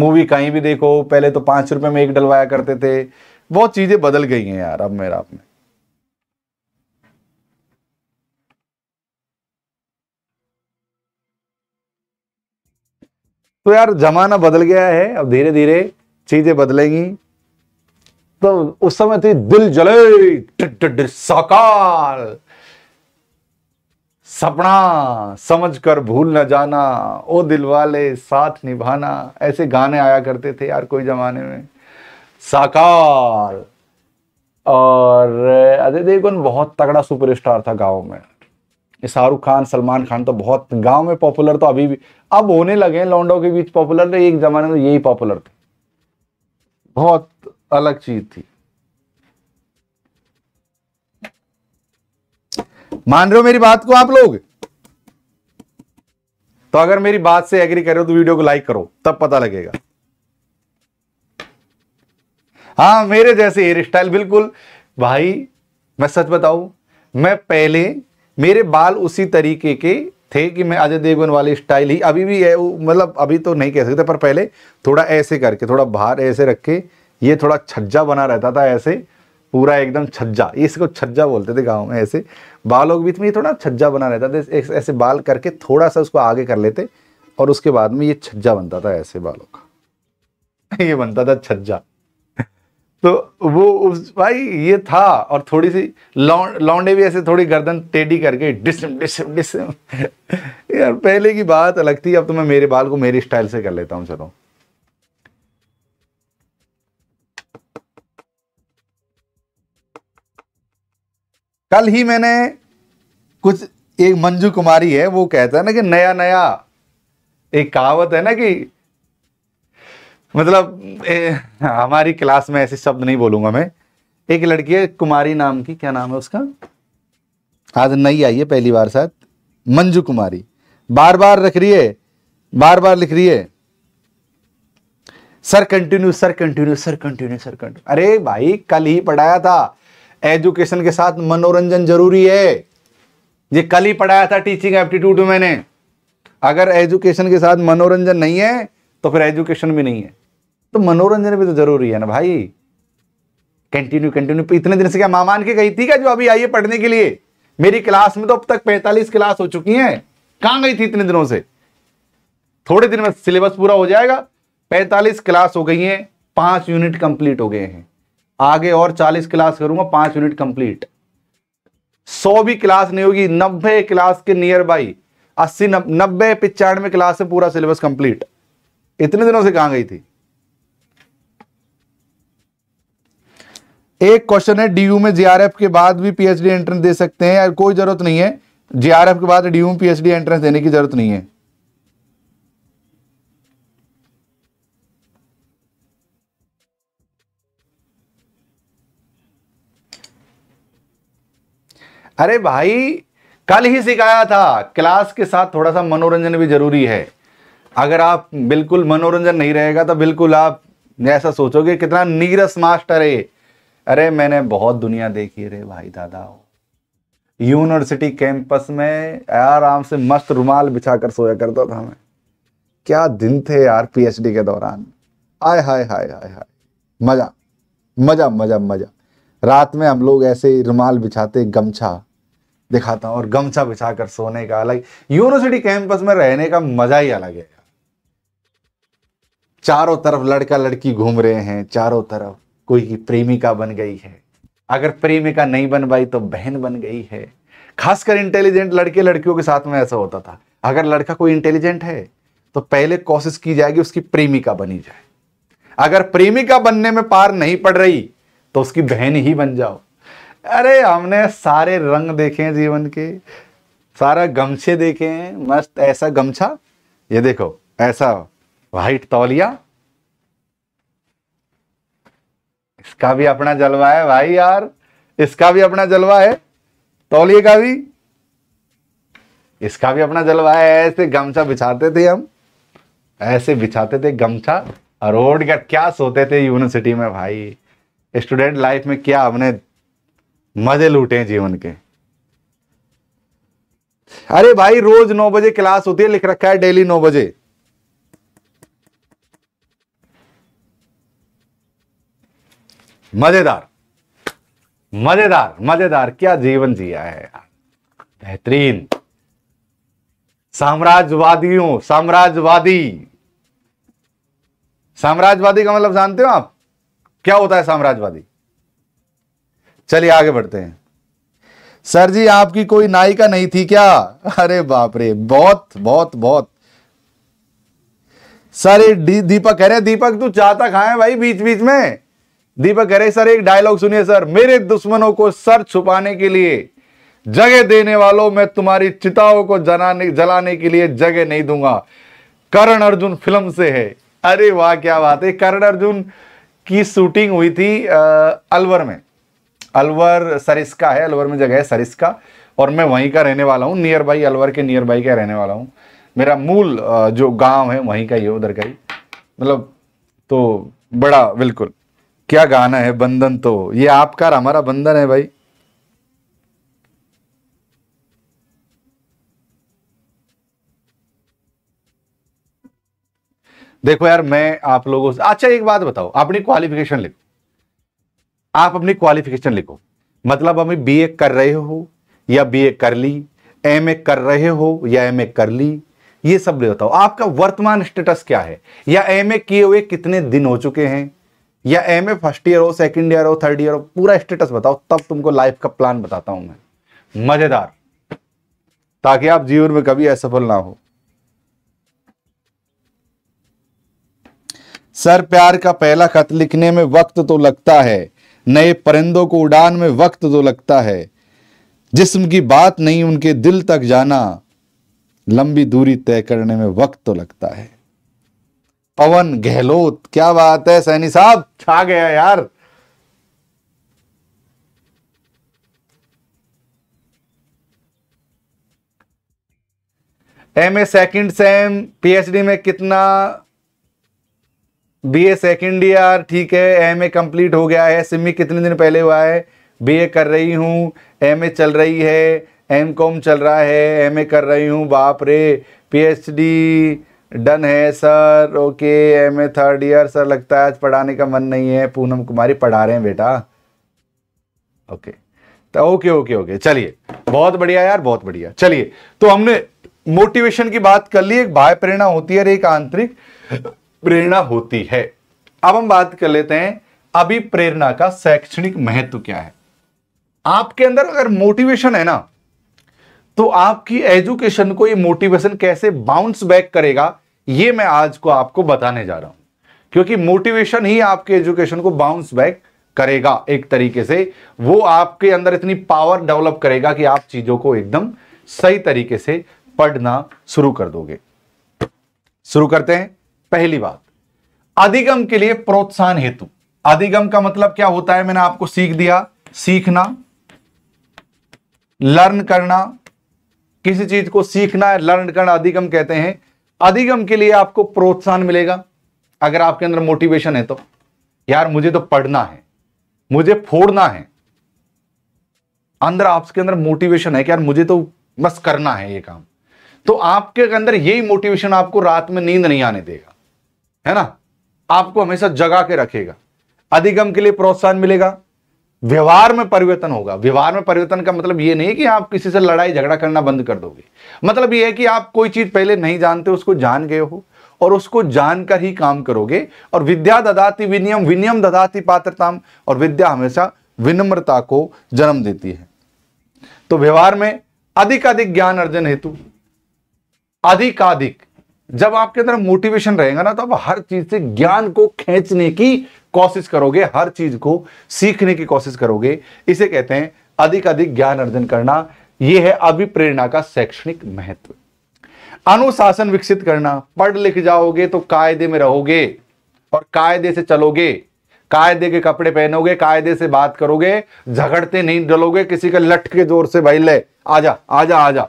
मूवी कहीं भी देखो पहले तो पाँच रुपये में एक डलवाया करते थे बहुत चीज़ें बदल गई हैं यार अब मेरा आप में तो यार जमाना बदल गया है अब धीरे धीरे चीजें बदलेंगी तो उस समय थी तो दिल जले साकार सपना समझ कर भूल न जाना ओ दिल वाले साथ निभाना ऐसे गाने आया करते थे यार कोई जमाने में साकार और अजय देवगन बहुत तगड़ा सुपरस्टार था गांव में शाहरुख खान सलमान खान तो बहुत गांव में पॉपुलर तो अभी भी अब होने लगे लॉन्डो के बीच पॉपुलर एक जमाने में यही पॉपुलर थे बहुत अलग चीज थी मान रहे हो मेरी बात को आप लोग तो अगर मेरी बात से एग्री करो तो वीडियो को लाइक करो तब पता लगेगा हाँ मेरे जैसे हेयर स्टाइल बिल्कुल भाई मैं सच बताऊं मैं पहले मेरे बाल उसी तरीके के थे कि मैं अजय देवगन वाली स्टाइल ही अभी भी है मतलब अभी तो नहीं कह सकते पर पहले थोड़ा ऐसे करके थोड़ा बाहर ऐसे रख के ये थोड़ा छज्जा बना रहता था ऐसे पूरा एकदम छज्जा इसको छज्जा बोलते थे गांव में ऐसे बालों के बीच में ये थोड़ा छज्जा बना रहता था ऐसे बाल करके थोड़ा सा उसको आगे कर लेते और उसके बाद में ये छज्जा बनता था ऐसे बालों का ये बनता था छज्जा तो वो उस भाई ये था और थोड़ी सी लौ लौंडे भी ऐसे थोड़ी गर्दन टेढ़ी करके डिसम डिसम डिसम यार पहले की बात अलग थी अब तो मैं मेरे बाल को मेरी स्टाइल से कर लेता हूँ चलो कल ही मैंने कुछ एक मंजू कुमारी है वो कहता है ना कि नया नया एक कहावत है ना कि मतलब ए, हमारी क्लास में ऐसे शब्द नहीं बोलूंगा मैं एक लड़की है कुमारी नाम की क्या नाम है उसका आज नई आई है पहली बार साथ मंजू कुमारी बार बार रख रही है बार बार लिख रही है sir continue sir continue sir continue sir continue अरे भाई कल ही पढ़ाया था एजुकेशन के साथ मनोरंजन जरूरी है ये कल ही पढ़ाया था टीचिंग एप्टीट्यूड में मैंने अगर एजुकेशन के साथ मनोरंजन नहीं है तो फिर एजुकेशन भी नहीं है तो मनोरंजन भी तो जरूरी है ना भाई कंटिन्यू कंटिन्यू तो इतने दिन से क्या मामान के गई थी क्या जो अभी आई है पढ़ने के लिए मेरी क्लास में तो अब तक पैंतालीस क्लास हो चुकी है कहाँ गई थी इतने दिनों से थोड़े दिन में सिलेबस पूरा हो जाएगा पैंतालीस क्लास हो गई है पांच यूनिट कंप्लीट हो गए हैं आगे और चालीस क्लास करूंगा पांच यूनिट कंप्लीट सौ भी क्लास नहीं होगी नब्बे क्लास के नियर बाई अस्सी नब्बे पिचानवे क्लास से पूरा सिलेबस कंप्लीट इतने दिनों से कहाँ गई थी एक क्वेश्चन है डीयू में जीआरएफ के बाद भी पीएचडी एंट्रेंस दे सकते हैं यार कोई जरूरत नहीं है जीआरएफ के बाद डीयू में पीएचडी एंट्रेंस देने की जरूरत नहीं है अरे भाई कल ही सिखाया था क्लास के साथ थोड़ा सा मनोरंजन भी जरूरी है अगर आप बिल्कुल मनोरंजन नहीं रहेगा तो बिल्कुल आप ऐसा सोचोगे कितना नीरस मास्टर है अरे मैंने बहुत दुनिया देखी रे भाई दादा यूनिवर्सिटी कैंपस में आराम से मस्त रुमाल बिछा कर सोया करता था मैं क्या दिन थे यार पीएचडी के दौरान आय हाय हाय हाय हाय मजा मजा मजा मजा रात में हम लोग ऐसे ही रुमाल बिछाते गमछा दिखाता हूँ और गमछा बिछा कर सोने का अलग यूनिवर्सिटी कैंपस में रहने का मजा ही अलग है चारों तरफ लड़का लड़की घूम रहे हैं चारों तरफ कोई की प्रेमिका बन गई है अगर प्रेमिका नहीं बन पाई तो बहन बन गई है खासकर इंटेलिजेंट लड़के लड़कियों के साथ में ऐसा होता था अगर लड़का कोई इंटेलिजेंट है तो पहले कोशिश की जाएगी उसकी प्रेमिका बनी जाए अगर प्रेमिका बनने में पार नहीं पड़ रही तो उसकी बहन ही बन जाओ अरे हमने सारे रंग देखे हैं जीवन के सारा गमछे देखे हैं मस्त ऐसा गमछा ये देखो ऐसा वाइट तौलिया इसका भी अपना जलवा है भाई यार इसका भी अपना जलवा है तौलिए का भी इसका भी अपना जलवा है ऐसे गमछा बिछाते थे हम ऐसे बिछाते थे गमछा रोड का क्या सोते थे यूनिवर्सिटी में भाई स्टूडेंट लाइफ में क्या हमने मजे लूटे जीवन के अरे भाई रोज नौ बजे क्लास होती है लिख रखा है डेली नौ बजे मजेदार मजेदार मजेदार क्या जीवन जिया है यार बेहतरीन साम्राज्यवादियों साम्राज्यवादी साम्राज्यवादी का मतलब जानते हो आप क्या होता है साम्राज्यवादी चलिए आगे बढ़ते हैं सर जी आपकी कोई नायिका नहीं थी क्या अरे बाप रे बहुत बहुत बहुत सर दीपक कह रहे दीपक तू चाहता खाए भाई बीच बीच में दीपक अरे सर एक डायलॉग सुनिए सर मेरे दुश्मनों को सर छुपाने के लिए जगह देने वालों में तुम्हारी चिताओं को जलाने जलाने के लिए जगह नहीं दूंगा करण अर्जुन फिल्म से है अरे वाह क्या बात है करण अर्जुन की शूटिंग हुई थी आ, अलवर में अलवर सरिस्का है अलवर में जगह है सरिस्का और मैं वहीं का रहने वाला हूँ नियर बाई अलवर के नियर बाई का रहने वाला हूँ मेरा मूल जो गांव है वहीं का ही है उधर का ही मतलब तो बड़ा बिल्कुल क्या गाना है बंधन तो ये आपका हमारा बंधन है भाई देखो यार मैं आप लोगों से अच्छा एक बात बताओ अपनी क्वालिफिकेशन लिखो आप अपनी क्वालिफिकेशन लिखो मतलब अभी बीए कर रहे हो या बीए कर ली एमए कर रहे हो या एमए कर ली ये सब ले बताओ आपका वर्तमान स्टेटस क्या है या एमए किए हुए कितने दिन हो चुके हैं या एम ए फर्स्ट ईयर हो सेकेंड ईयर हो थर्ड ईयर हो पूरा स्टेटस बताओ तब तुमको लाइफ का प्लान बताता हूं मैं मजेदार ताकि आप जीवन में कभी असफल ना हो सर प्यार का पहला खत लिखने में वक्त तो लगता है नए परिंदों को उड़ान में वक्त तो लगता है जिस्म की बात नहीं उनके दिल तक जाना लंबी दूरी तय करने में वक्त तो लगता है पवन गहलोत क्या बात है सैनी साहब छा गया यार M A second sem PhD में कितना बी ए सेकेंड ईयर ठीक है एम ए कंप्लीट हो गया है सिमी कितने दिन पहले हुआ है बी ए कर रही हूं एम ए चल रही है एम कॉम चल रहा है एम ए कर रही हूं बाप रे पीएचडी एच डन है sir okay M A third year sir लगता है आज पढ़ाने का मन नहीं है पूनम कुमारी पढ़ा रहे हैं बेटा ओके तो ओके ओके ओके चलिए बहुत बढ़िया यार बहुत बढ़िया चलिए तो हमने मोटिवेशन की बात कर ली एक बाह्य प्रेरणा होती है और एक आंतरिक प्रेरणा होती है अब हम बात कर लेते हैं अभी प्रेरणा का शैक्षणिक महत्व क्या है आपके अंदर अगर मोटिवेशन है ना तो आपकी एजुकेशन को ये मोटिवेशन कैसे बाउंस बैक करेगा ये मैं आज को आपको बताने जा रहा हूं क्योंकि मोटिवेशन ही आपके एजुकेशन को बाउंस बैक करेगा एक तरीके से वो आपके अंदर इतनी पावर डेवलप करेगा कि आप चीजों को एकदम सही तरीके से पढ़ना शुरू कर दोगे शुरू करते हैं पहली बात अधिगम के लिए प्रोत्साहन हेतु अधिगम का मतलब क्या होता है मैंने आपको सीख दिया सीखना लर्न करना किसी चीज को सीखना है लर्न करना अधिगम कहते हैं अधिगम के लिए आपको प्रोत्साहन मिलेगा अगर आपके अंदर मोटिवेशन है तो यार मुझे तो पढ़ना है मुझे फोड़ना है अंदर आपके अंदर मोटिवेशन है कि यार मुझे तो बस करना है ये काम तो आपके अंदर यही मोटिवेशन आपको रात में नींद नहीं आने देगा है ना आपको हमेशा जगा के रखेगा अधिगम के लिए प्रोत्साहन मिलेगा व्यवहार में परिवर्तन होगा व्यवहार में परिवर्तन का मतलब ये नहीं कि आप किसी से लड़ाई झगड़ा करना बंद कर दोगे मतलब ये है कि आप कोई चीज़ पहले नहीं जानते उसको जान गए हो और उसको जानकर ही काम करोगे और विद्या ददाती विनियम विनियम ददाती पात्रताम और विद्या हमेशा विनम्रता को जन्म देती है तो व्यवहार में अधिक अधिक ज्ञान अर्जन हेतु अधिकाधिक जब आपके अंदर मोटिवेशन रहेगा ना तो आप हर चीज से ज्ञान को खींचने की कोशिश करोगे हर चीज को सीखने की कोशिश करोगे इसे कहते हैं अधिक अधिक ज्ञान अर्जन करना यह है अभिप्रेरणा का शैक्षणिक महत्व अनुशासन विकसित करना पढ़ लिख जाओगे तो कायदे में रहोगे और कायदे से चलोगे कायदे के कपड़े पहनोगे कायदे से बात करोगे झगड़ते नहीं डलोगे किसी का लट के जोर से भाई ले आजा आजा आजा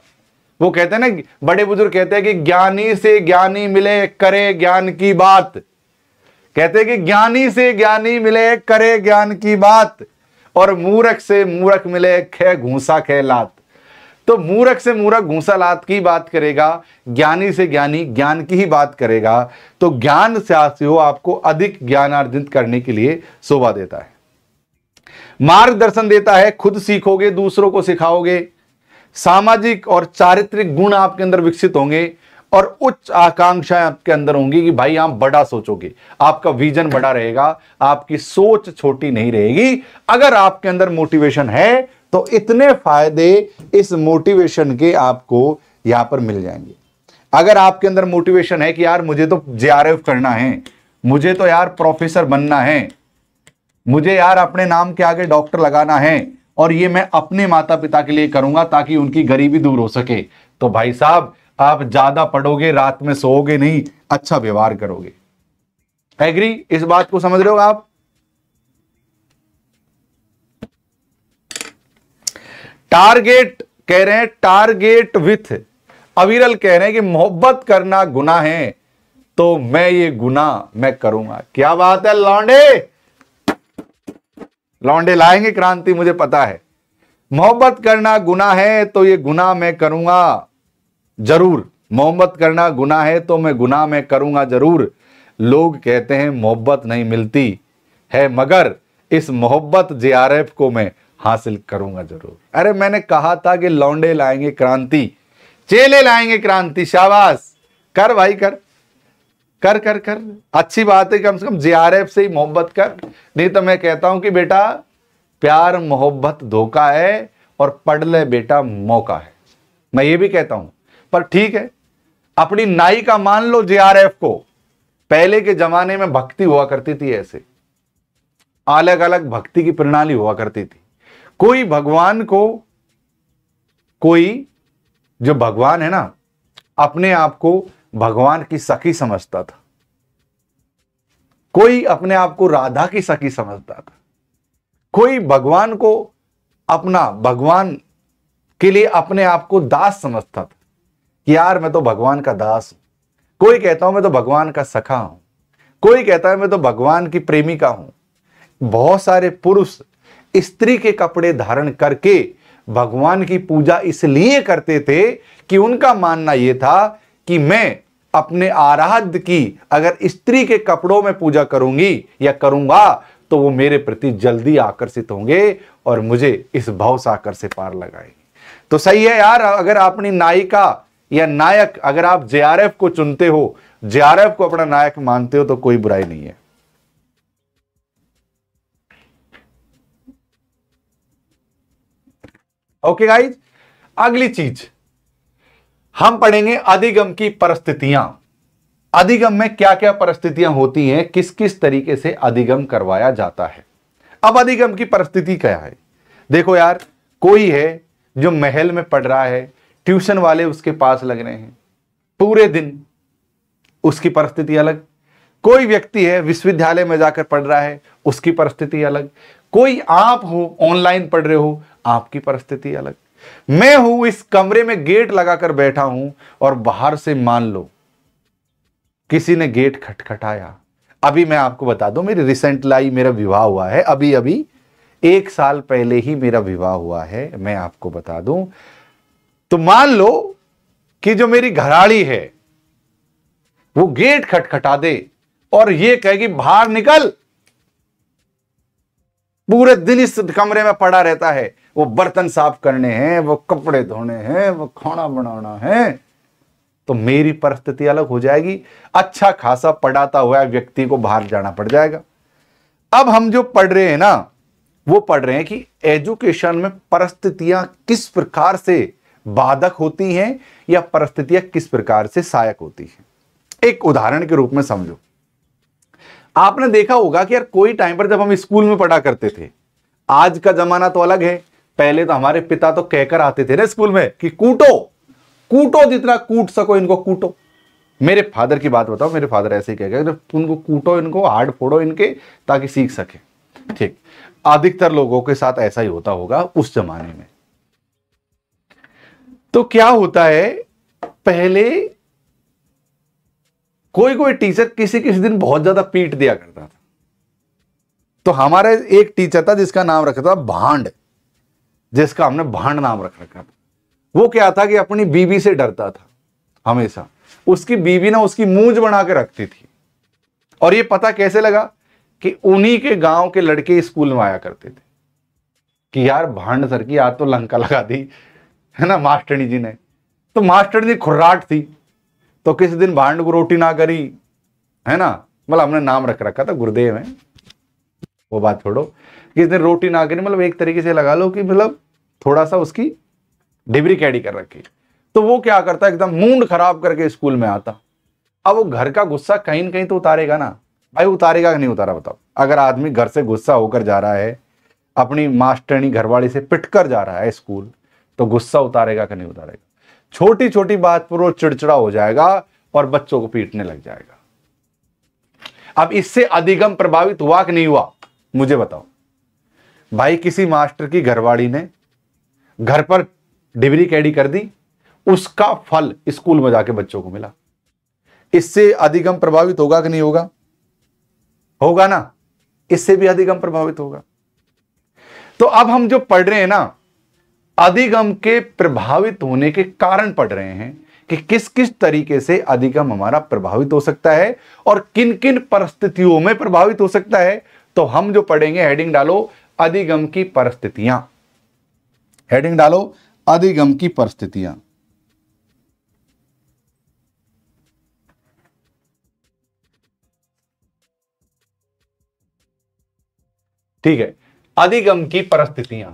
वो कहते हैं ना बड़े बुजुर्ग कहते हैं कि ज्ञानी से ज्ञानी मिले करे ज्ञान की बात कहते कि ज्ञानी से ज्ञानी मिले करे ज्ञान की बात और मूर्ख से मूर्ख मिले खे घूसा खे लात तो मूर्ख से मूर्ख घूसा लात की बात करेगा ज्ञानी से ज्ञानी ज्ञान की ही बात करेगा तो ज्ञान से हो आपको अधिक ज्ञान अर्जित करने के लिए शोभा देता है मार्गदर्शन देता है खुद सीखोगे दूसरों को सिखाओगे सामाजिक और चारित्रिक गुण आपके अंदर विकसित होंगे और उच्च आकांक्षाएं आपके अंदर होंगी कि भाई आप बड़ा सोचोगे आपका विजन बड़ा रहेगा आपकी सोच छोटी नहीं रहेगी अगर आपके अंदर मोटिवेशन है तो इतने फायदे इस मोटिवेशन के आपको यहां पर मिल जाएंगे अगर आपके अंदर मोटिवेशन है कि यार मुझे तो जे करना है मुझे तो यार प्रोफेसर बनना है मुझे यार अपने नाम के आगे डॉक्टर लगाना है और ये मैं अपने माता पिता के लिए करूंगा ताकि उनकी गरीबी दूर हो सके तो भाई साहब आप ज्यादा पढ़ोगे रात में सोओगे नहीं अच्छा व्यवहार करोगे एग्री इस बात को समझ रहे हो आप टारगेट कह रहे हैं टारगेट विथ अविरल कह रहे हैं कि मोहब्बत करना गुना है तो मैं ये गुना मैं करूंगा क्या बात है लौंडे लौंडे लाएंगे क्रांति मुझे पता है मोहब्बत करना गुना है तो ये गुना मैं करूंगा जरूर मोहब्बत करना गुनाह है तो मैं गुनाह में करूंगा जरूर लोग कहते हैं मोहब्बत नहीं मिलती है मगर इस मोहब्बत जे को मैं हासिल करूंगा जरूर अरे मैंने कहा था कि लौंडे लाएंगे क्रांति चेले लाएंगे क्रांति शाबाश कर भाई कर कर कर कर अच्छी बात है कम से कम जे से ही मोहब्बत कर नहीं तो मैं कहता हूं कि बेटा प्यार मोहब्बत धोखा है और पढ़ ले बेटा मौका है मैं ये भी कहता हूं पर ठीक है अपनी नाई का मान लो जेआरएफ को पहले के जमाने में भक्ति हुआ करती थी ऐसे अलग अलग भक्ति की प्रणाली हुआ करती थी कोई भगवान को कोई जो भगवान है ना अपने आप को भगवान की सखी समझता था कोई अपने आप को राधा की सखी समझता था कोई भगवान को अपना भगवान के लिए अपने आप को दास समझता था कि यार मैं तो भगवान का दास हूं कोई कहता हूं मैं तो भगवान का सखा हूं कोई कहता है मैं तो भगवान की प्रेमिका हूं बहुत सारे पुरुष स्त्री के कपड़े धारण करके भगवान की पूजा इसलिए करते थे कि उनका मानना यह था कि मैं अपने आराध्य की अगर स्त्री के कपड़ों में पूजा करूंगी या करूंगा तो वो मेरे प्रति जल्दी आकर्षित होंगे और मुझे इस भाव साकर से पार लगाएंगे तो सही है यार अगर अपनी नायिका या नायक अगर आप जेआरएफ को चुनते हो जेआरएफ को अपना नायक मानते हो तो कोई बुराई नहीं है ओके okay गाइज अगली चीज हम पढ़ेंगे अधिगम की परिस्थितियां अधिगम में क्या क्या परिस्थितियां होती हैं किस किस तरीके से अधिगम करवाया जाता है अब अधिगम की परिस्थिति क्या है देखो यार कोई है जो महल में पढ़ रहा है ट्यूशन वाले उसके पास लग रहे हैं पूरे दिन उसकी परिस्थिति अलग कोई व्यक्ति है विश्वविद्यालय में जाकर पढ़ रहा है उसकी परिस्थिति अलग कोई आप हो ऑनलाइन पढ़ रहे हो आपकी परिस्थिति अलग मैं हूं इस कमरे में गेट लगाकर बैठा हूं और बाहर से मान लो किसी ने गेट खटखटाया अभी मैं आपको बता दूं मेरी रिसेंट लाई मेरा विवाह हुआ है अभी अभी एक साल पहले ही मेरा विवाह हुआ है मैं आपको बता दूं तो मान लो कि जो मेरी घराड़ी है वो गेट खटखटा दे और ये कहेगी बाहर निकल पूरे दिन इस कमरे में पड़ा रहता है वो बर्तन साफ करने हैं वो कपड़े धोने हैं वो खाना बनाना है तो मेरी परिस्थिति अलग हो जाएगी अच्छा खासा पढ़ाता हुआ व्यक्ति को बाहर जाना पड़ जाएगा अब हम जो पढ़ रहे हैं ना वो पढ़ रहे हैं कि एजुकेशन में परिस्थितियां किस प्रकार से बाधक होती हैं या परिस्थितियां किस प्रकार से सहायक होती हैं एक उदाहरण के रूप में समझो आपने देखा होगा कि यार कोई टाइम पर जब हम स्कूल में पढ़ा करते थे आज का जमाना तो अलग है पहले तो हमारे पिता तो कहकर आते थे ना स्कूल में कि कूटो कूटो जितना कूट सको इनको कूटो मेरे फादर की बात बताओ मेरे फादर ऐसे ही कह उनको कूटो इनको हार्ड फोड़ो इनके ताकि सीख सके ठीक अधिकतर लोगों के साथ ऐसा ही होता होगा उस जमाने में तो क्या होता है पहले कोई कोई टीचर किसी किसी दिन बहुत ज्यादा पीट दिया करता था तो हमारे एक टीचर था जिसका नाम रखा था भांड जिसका हमने भांड नाम रख रखा था वो क्या था कि अपनी बीबी से डरता था हमेशा उसकी बीबी ना उसकी मूंज बना के रखती थी और ये पता कैसे लगा कि उन्हीं के गांव के लड़के स्कूल में आया करते थे कि यार भांड सर की आज तो लंका लगा दी है ना मास्टरनी जी ने तो मास्टरनी खुर्राट थी तो किसी दिन भांड को रोटी ना करी है ना मतलब हमने नाम रख रखा था गुरुदेव है वो बात छोड़ो किस दिन रोटी ना करी मतलब एक तरीके से लगा लो कि मतलब थोड़ा सा उसकी डिबरी कैडी कर रखी तो वो क्या करता एकदम मूड खराब करके स्कूल में आता अब वो घर का गुस्सा कहीं ना कहीं तो उतारेगा ना भाई उतारेगा नहीं उतारा बताओ अगर आदमी घर से गुस्सा होकर जा रहा है अपनी मास्टरनी घरवाली से पिटकर जा रहा है स्कूल तो गुस्सा उतारेगा कि नहीं उतारेगा छोटी छोटी बात पर वो चिड़चिड़ा हो जाएगा और बच्चों को पीटने लग जाएगा अब इससे अधिगम प्रभावित हुआ कि नहीं हुआ मुझे बताओ भाई किसी मास्टर की घरवाड़ी ने घर पर डिग्री कैडी कर दी उसका फल स्कूल में जाके बच्चों को मिला इससे अधिगम प्रभावित होगा कि नहीं होगा होगा ना इससे भी अधिगम प्रभावित होगा तो अब हम जो पढ़ रहे हैं ना अधिगम के प्रभावित होने के कारण पढ़ रहे हैं कि किस किस तरीके से अधिगम हमारा प्रभावित हो सकता है और किन किन परिस्थितियों में प्रभावित हो सकता है तो हम जो पढ़ेंगे हेडिंग डालो अधिगम की परिस्थितियां हेडिंग डालो अधिगम की परिस्थितियां ठीक है अधिगम की परिस्थितियां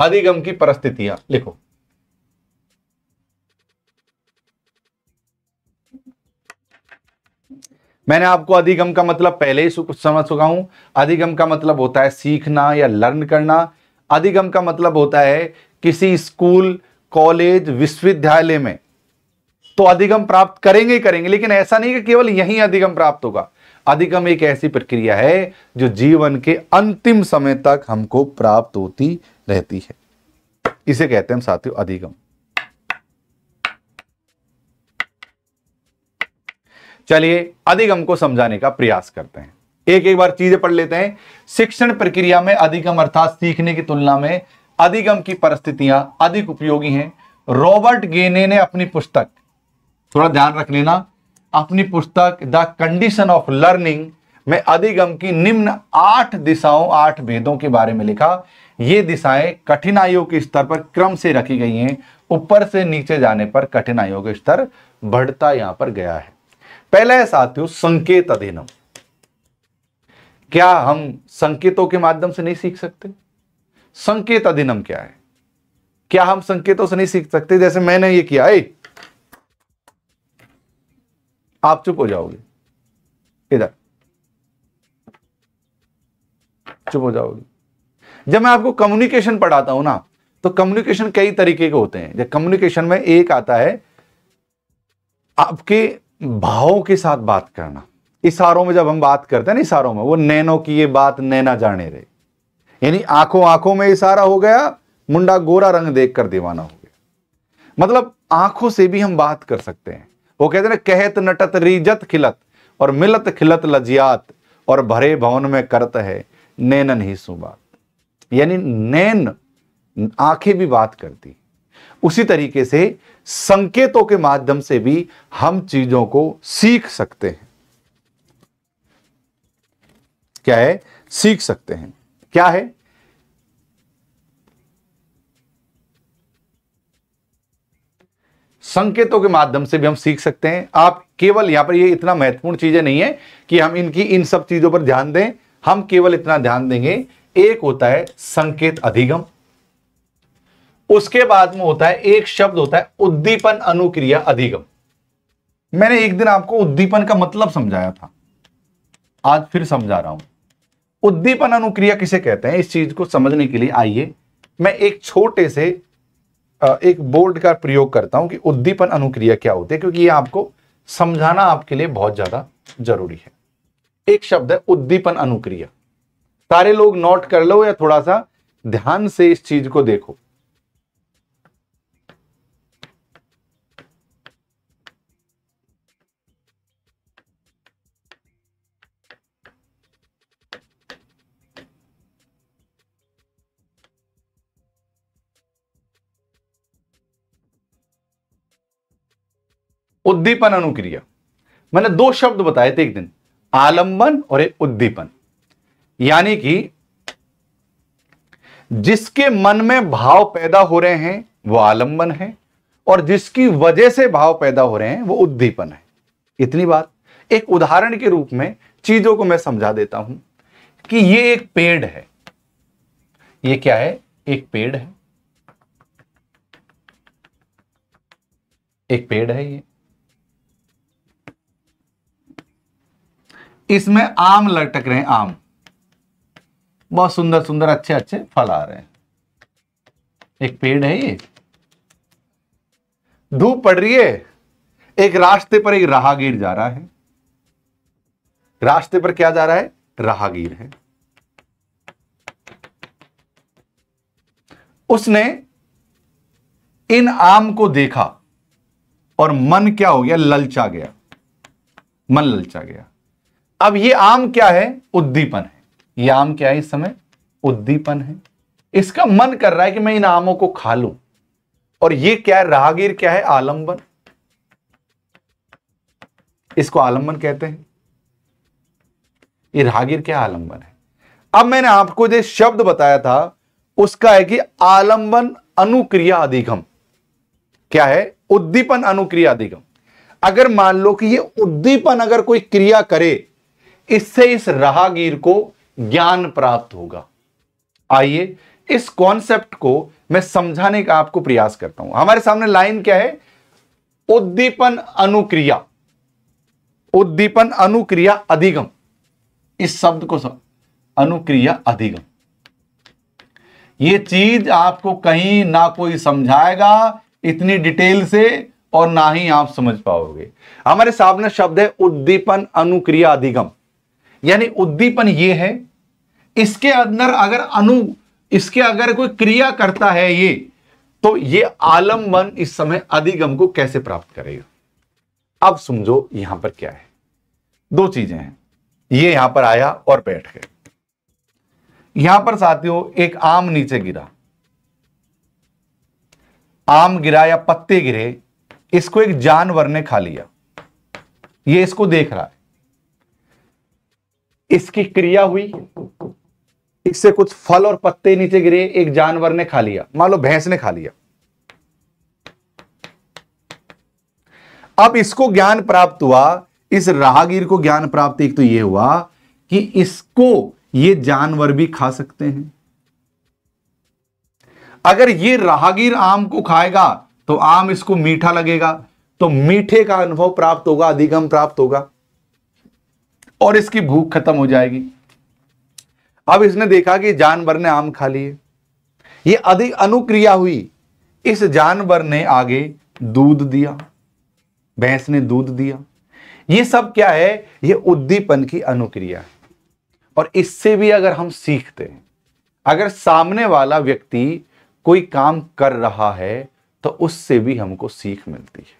अधिगम की परिस्थितियां लिखो मैंने आपको अधिगम का मतलब पहले ही समझ चुका हूं अधिगम का मतलब होता है सीखना या लर्न करना अधिगम का मतलब होता है किसी स्कूल कॉलेज विश्वविद्यालय में तो अधिगम प्राप्त करेंगे ही करेंगे लेकिन ऐसा नहीं कि केवल यही अधिगम प्राप्त होगा अधिगम एक ऐसी प्रक्रिया है जो जीवन के अंतिम समय तक हमको प्राप्त होती रहती है इसे कहते हैं साथियों अधिगम चलिए अधिगम को समझाने का प्रयास करते हैं एक एक बार चीजें पढ़ लेते हैं शिक्षण प्रक्रिया में अधिगम अर्थात सीखने की तुलना में अधिगम की परिस्थितियां अधिक उपयोगी हैं रॉबर्ट गेने ने अपनी पुस्तक थोड़ा ध्यान रख लेना अपनी पुस्तक द कंडीशन ऑफ लर्निंग में अधिगम की निम्न आठ दिशाओं आठ भेदों के बारे में लिखा ये दिशाएं कठिनाइयों के स्तर पर क्रम से रखी गई हैं ऊपर से नीचे जाने पर कठिनाइयों का स्तर बढ़ता यहां पर गया है पहला है साथियों संकेत अधिनम क्या हम संकेतों के माध्यम से नहीं सीख सकते संकेत अधिनम क्या है क्या हम संकेतों से नहीं सीख सकते जैसे मैंने ये किया ए, आप चुप हो जाओगे इधर चुप हो जाओगी जब मैं आपको कम्युनिकेशन पढ़ाता हूं ना तो कम्युनिकेशन कई तरीके के होते हैं जब कम्युनिकेशन में एक आता है आपके भावों के साथ बात करना इशारों में जब हम बात करते हैं ना इशारों में वो नैनो की ये बात नैना जाने रहे यानी आंखों आंखों में इशारा हो गया मुंडा गोरा रंग देख कर दीवाना हो गया मतलब आंखों से भी हम बात कर सकते हैं वो कहते हैं कहत नटत रीजत खिलत और मिलत खिलत लजियात और भरे भवन में करत है नैनन ही बात यानी नैन आंखें भी बात करती उसी तरीके से संकेतों के माध्यम से भी हम चीजों को सीख सकते हैं क्या है सीख सकते हैं क्या है संकेतों के माध्यम से भी हम सीख सकते हैं आप केवल यहां पर ये इतना महत्वपूर्ण चीजें नहीं है कि हम इनकी इन सब चीजों पर ध्यान दें हम केवल इतना ध्यान देंगे एक होता है संकेत अधिगम उसके बाद में होता है एक शब्द होता है उद्दीपन अनुक्रिया अधिगम मैंने एक दिन आपको उद्दीपन का मतलब समझाया था आज फिर समझा रहा हूं उद्दीपन अनुक्रिया किसे कहते हैं इस चीज को समझने के लिए आइए मैं एक छोटे से एक बोर्ड का प्रयोग करता हूं कि उद्दीपन अनुक्रिया क्या होती है क्योंकि ये आपको समझाना आपके लिए बहुत ज्यादा जरूरी है एक शब्द है उद्दीपन अनुक्रिया सारे लोग नोट कर लो या थोड़ा सा ध्यान से इस चीज को देखो उद्दीपन अनुक्रिया मैंने दो शब्द बताए थे एक दिन आलंबन और एक उद्दीपन यानी कि जिसके मन में भाव पैदा हो रहे हैं वो आलंबन है और जिसकी वजह से भाव पैदा हो रहे हैं वो उद्दीपन है इतनी बात एक उदाहरण के रूप में चीजों को मैं समझा देता हूं कि ये एक पेड़ है ये क्या है एक पेड़ है एक पेड़ है ये इसमें आम लटक रहे हैं आम बहुत सुंदर सुंदर अच्छे अच्छे फल आ रहे हैं एक पेड़ है ये धूप पड़ रही है एक रास्ते पर एक राहगीर जा रहा है रास्ते पर क्या जा रहा है राहगीर है उसने इन आम को देखा और मन क्या हो गया ललचा गया मन ललचा गया अब ये आम क्या है उद्दीपन है ये आम क्या है इस समय उद्दीपन है इसका मन कर रहा है कि मैं इन आमों को खा लूं और ये क्या है राहगीर क्या है आलंबन इसको आलंबन कहते हैं ये राहगीर क्या आलंबन है अब मैंने आपको जो शब्द बताया था उसका है कि आलंबन अनुक्रिया अधिगम क्या है उद्दीपन अनुक्रिया अधिगम अगर मान लो कि ये उद्दीपन अगर कोई क्रिया करे इससे इस राहगीर को ज्ञान प्राप्त होगा आइए इस कॉन्सेप्ट को मैं समझाने का आपको प्रयास करता हूं हमारे सामने लाइन क्या है उद्दीपन अनुक्रिया उद्दीपन अनुक्रिया अधिगम इस शब्द को सम... अनुक्रिया अधिगम यह चीज आपको कहीं ना कोई समझाएगा इतनी डिटेल से और ना ही आप समझ पाओगे हमारे सामने शब्द है उद्दीपन अनुक्रिया अधिगम यानी उद्दीपन ये है इसके अंदर अगर अनु इसके अगर कोई क्रिया करता है ये तो ये आलम्बन इस समय अधिगम को कैसे प्राप्त करेगा अब समझो यहां पर क्या है दो चीजें हैं ये यहां पर आया और बैठ गए यहां पर साथियों एक आम नीचे गिरा आम गिरा या पत्ते गिरे इसको एक जानवर ने खा लिया ये इसको देख रहा है इसकी क्रिया हुई इससे कुछ फल और पत्ते नीचे गिरे एक जानवर ने खा लिया मान लो भैंस ने खा लिया अब इसको ज्ञान प्राप्त हुआ इस राहगीर को ज्ञान प्राप्त एक तो यह हुआ कि इसको ये जानवर भी खा सकते हैं अगर ये राहगीर आम को खाएगा तो आम इसको मीठा लगेगा तो मीठे का अनुभव प्राप्त होगा अधिगम प्राप्त होगा और इसकी भूख खत्म हो जाएगी अब इसने देखा कि जानवर ने आम खा लिए ये अधिक अनुक्रिया हुई इस जानवर ने आगे दूध दिया भैंस ने दूध दिया ये सब क्या है ये उद्दीपन की अनुक्रिया है और इससे भी अगर हम सीखते हैं अगर सामने वाला व्यक्ति कोई काम कर रहा है तो उससे भी हमको सीख मिलती है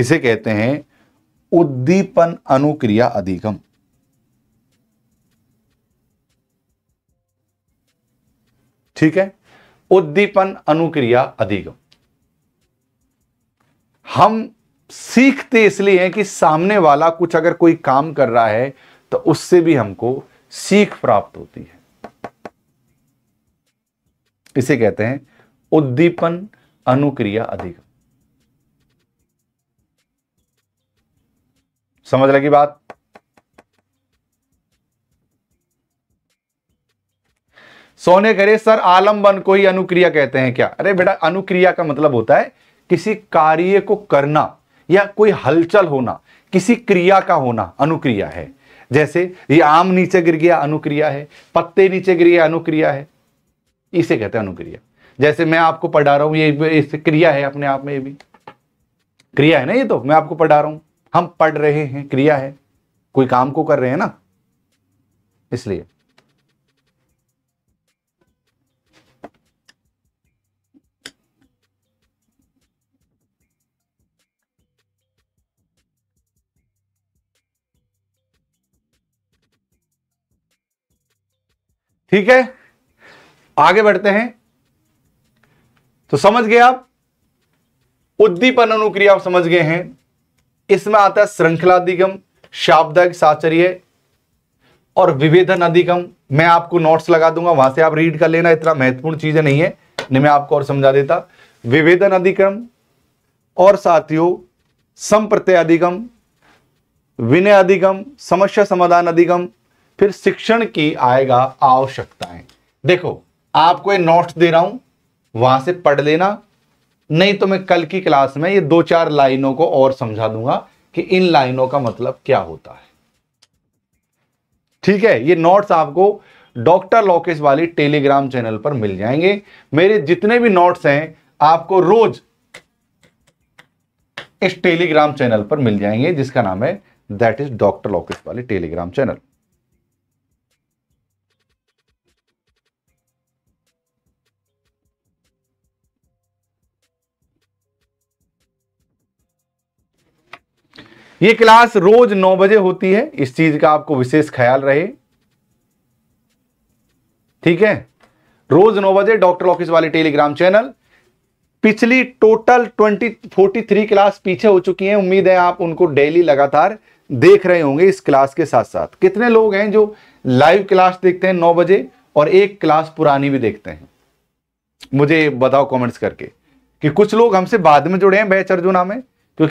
इसे कहते हैं उद्दीपन अनुक्रिया अधिगम ठीक है उद्दीपन अनुक्रिया अधिगम हम सीखते इसलिए हैं कि सामने वाला कुछ अगर कोई काम कर रहा है तो उससे भी हमको सीख प्राप्त होती है इसे कहते हैं उद्दीपन अनुक्रिया अधिगम समझ लगी बात सोने करे सर आलंबन को ही अनुक्रिया कहते हैं क्या अरे बेटा अनुक्रिया का मतलब होता है किसी कार्य को करना या कोई हलचल होना किसी क्रिया का होना अनुक्रिया है जैसे ये आम नीचे गिर गया अनुक्रिया है पत्ते नीचे गिर गया अनुक्रिया है इसे कहते हैं अनुक्रिया जैसे मैं आपको पढ़ा रहा हूं ये क्रिया है अपने आप में ये भी क्रिया है ना ये तो मैं आपको पढ़ा रहा हूं हम पढ़ रहे हैं क्रिया है कोई काम को कर रहे हैं ना इसलिए ठीक है आगे बढ़ते हैं तो समझ गए आप उद्दीपन अनुक्रिया समझ गए हैं इसमें आता है श्रृंखला अधिगम शाब्दक साचर्य और विभेदन अधिगम मैं आपको नोट्स लगा दूंगा वहां से आप रीड कर लेना इतना महत्वपूर्ण चीज नहीं है नहीं मैं आपको और समझा देता विभेदन अधिगम और साथियों संप्रत्यय अधिगम विनय अधिगम समस्या समाधान अधिगम फिर शिक्षण की आएगा आवश्यकताएं देखो आपको ये नोट्स दे रहा हूं वहां से पढ़ लेना नहीं तो मैं कल की क्लास में ये दो चार लाइनों को और समझा दूंगा कि इन लाइनों का मतलब क्या होता है ठीक है ये नोट्स आपको डॉक्टर लोकेश वाली टेलीग्राम चैनल पर मिल जाएंगे मेरे जितने भी नोट्स हैं आपको रोज इस टेलीग्राम चैनल पर मिल जाएंगे जिसका नाम है दैट इज डॉक्टर लोकेश वाली टेलीग्राम चैनल ये क्लास रोज नौ बजे होती है इस चीज का आपको विशेष ख्याल रहे ठीक है रोज नौ बजे डॉक्टर ऑफिस वाले टेलीग्राम चैनल पिछली total twenty forty three class पीछे हो चुकी है उम्मीद है आप उनको डेली लगातार देख रहे होंगे इस क्लास के साथ साथ कितने लोग हैं जो लाइव क्लास देखते हैं नौ बजे और एक क्लास पुरानी भी देखते हैं मुझे बताओ कमेंट्स करके कि कुछ लोग हमसे बाद में जुड़े हैं बैच अर्जुना में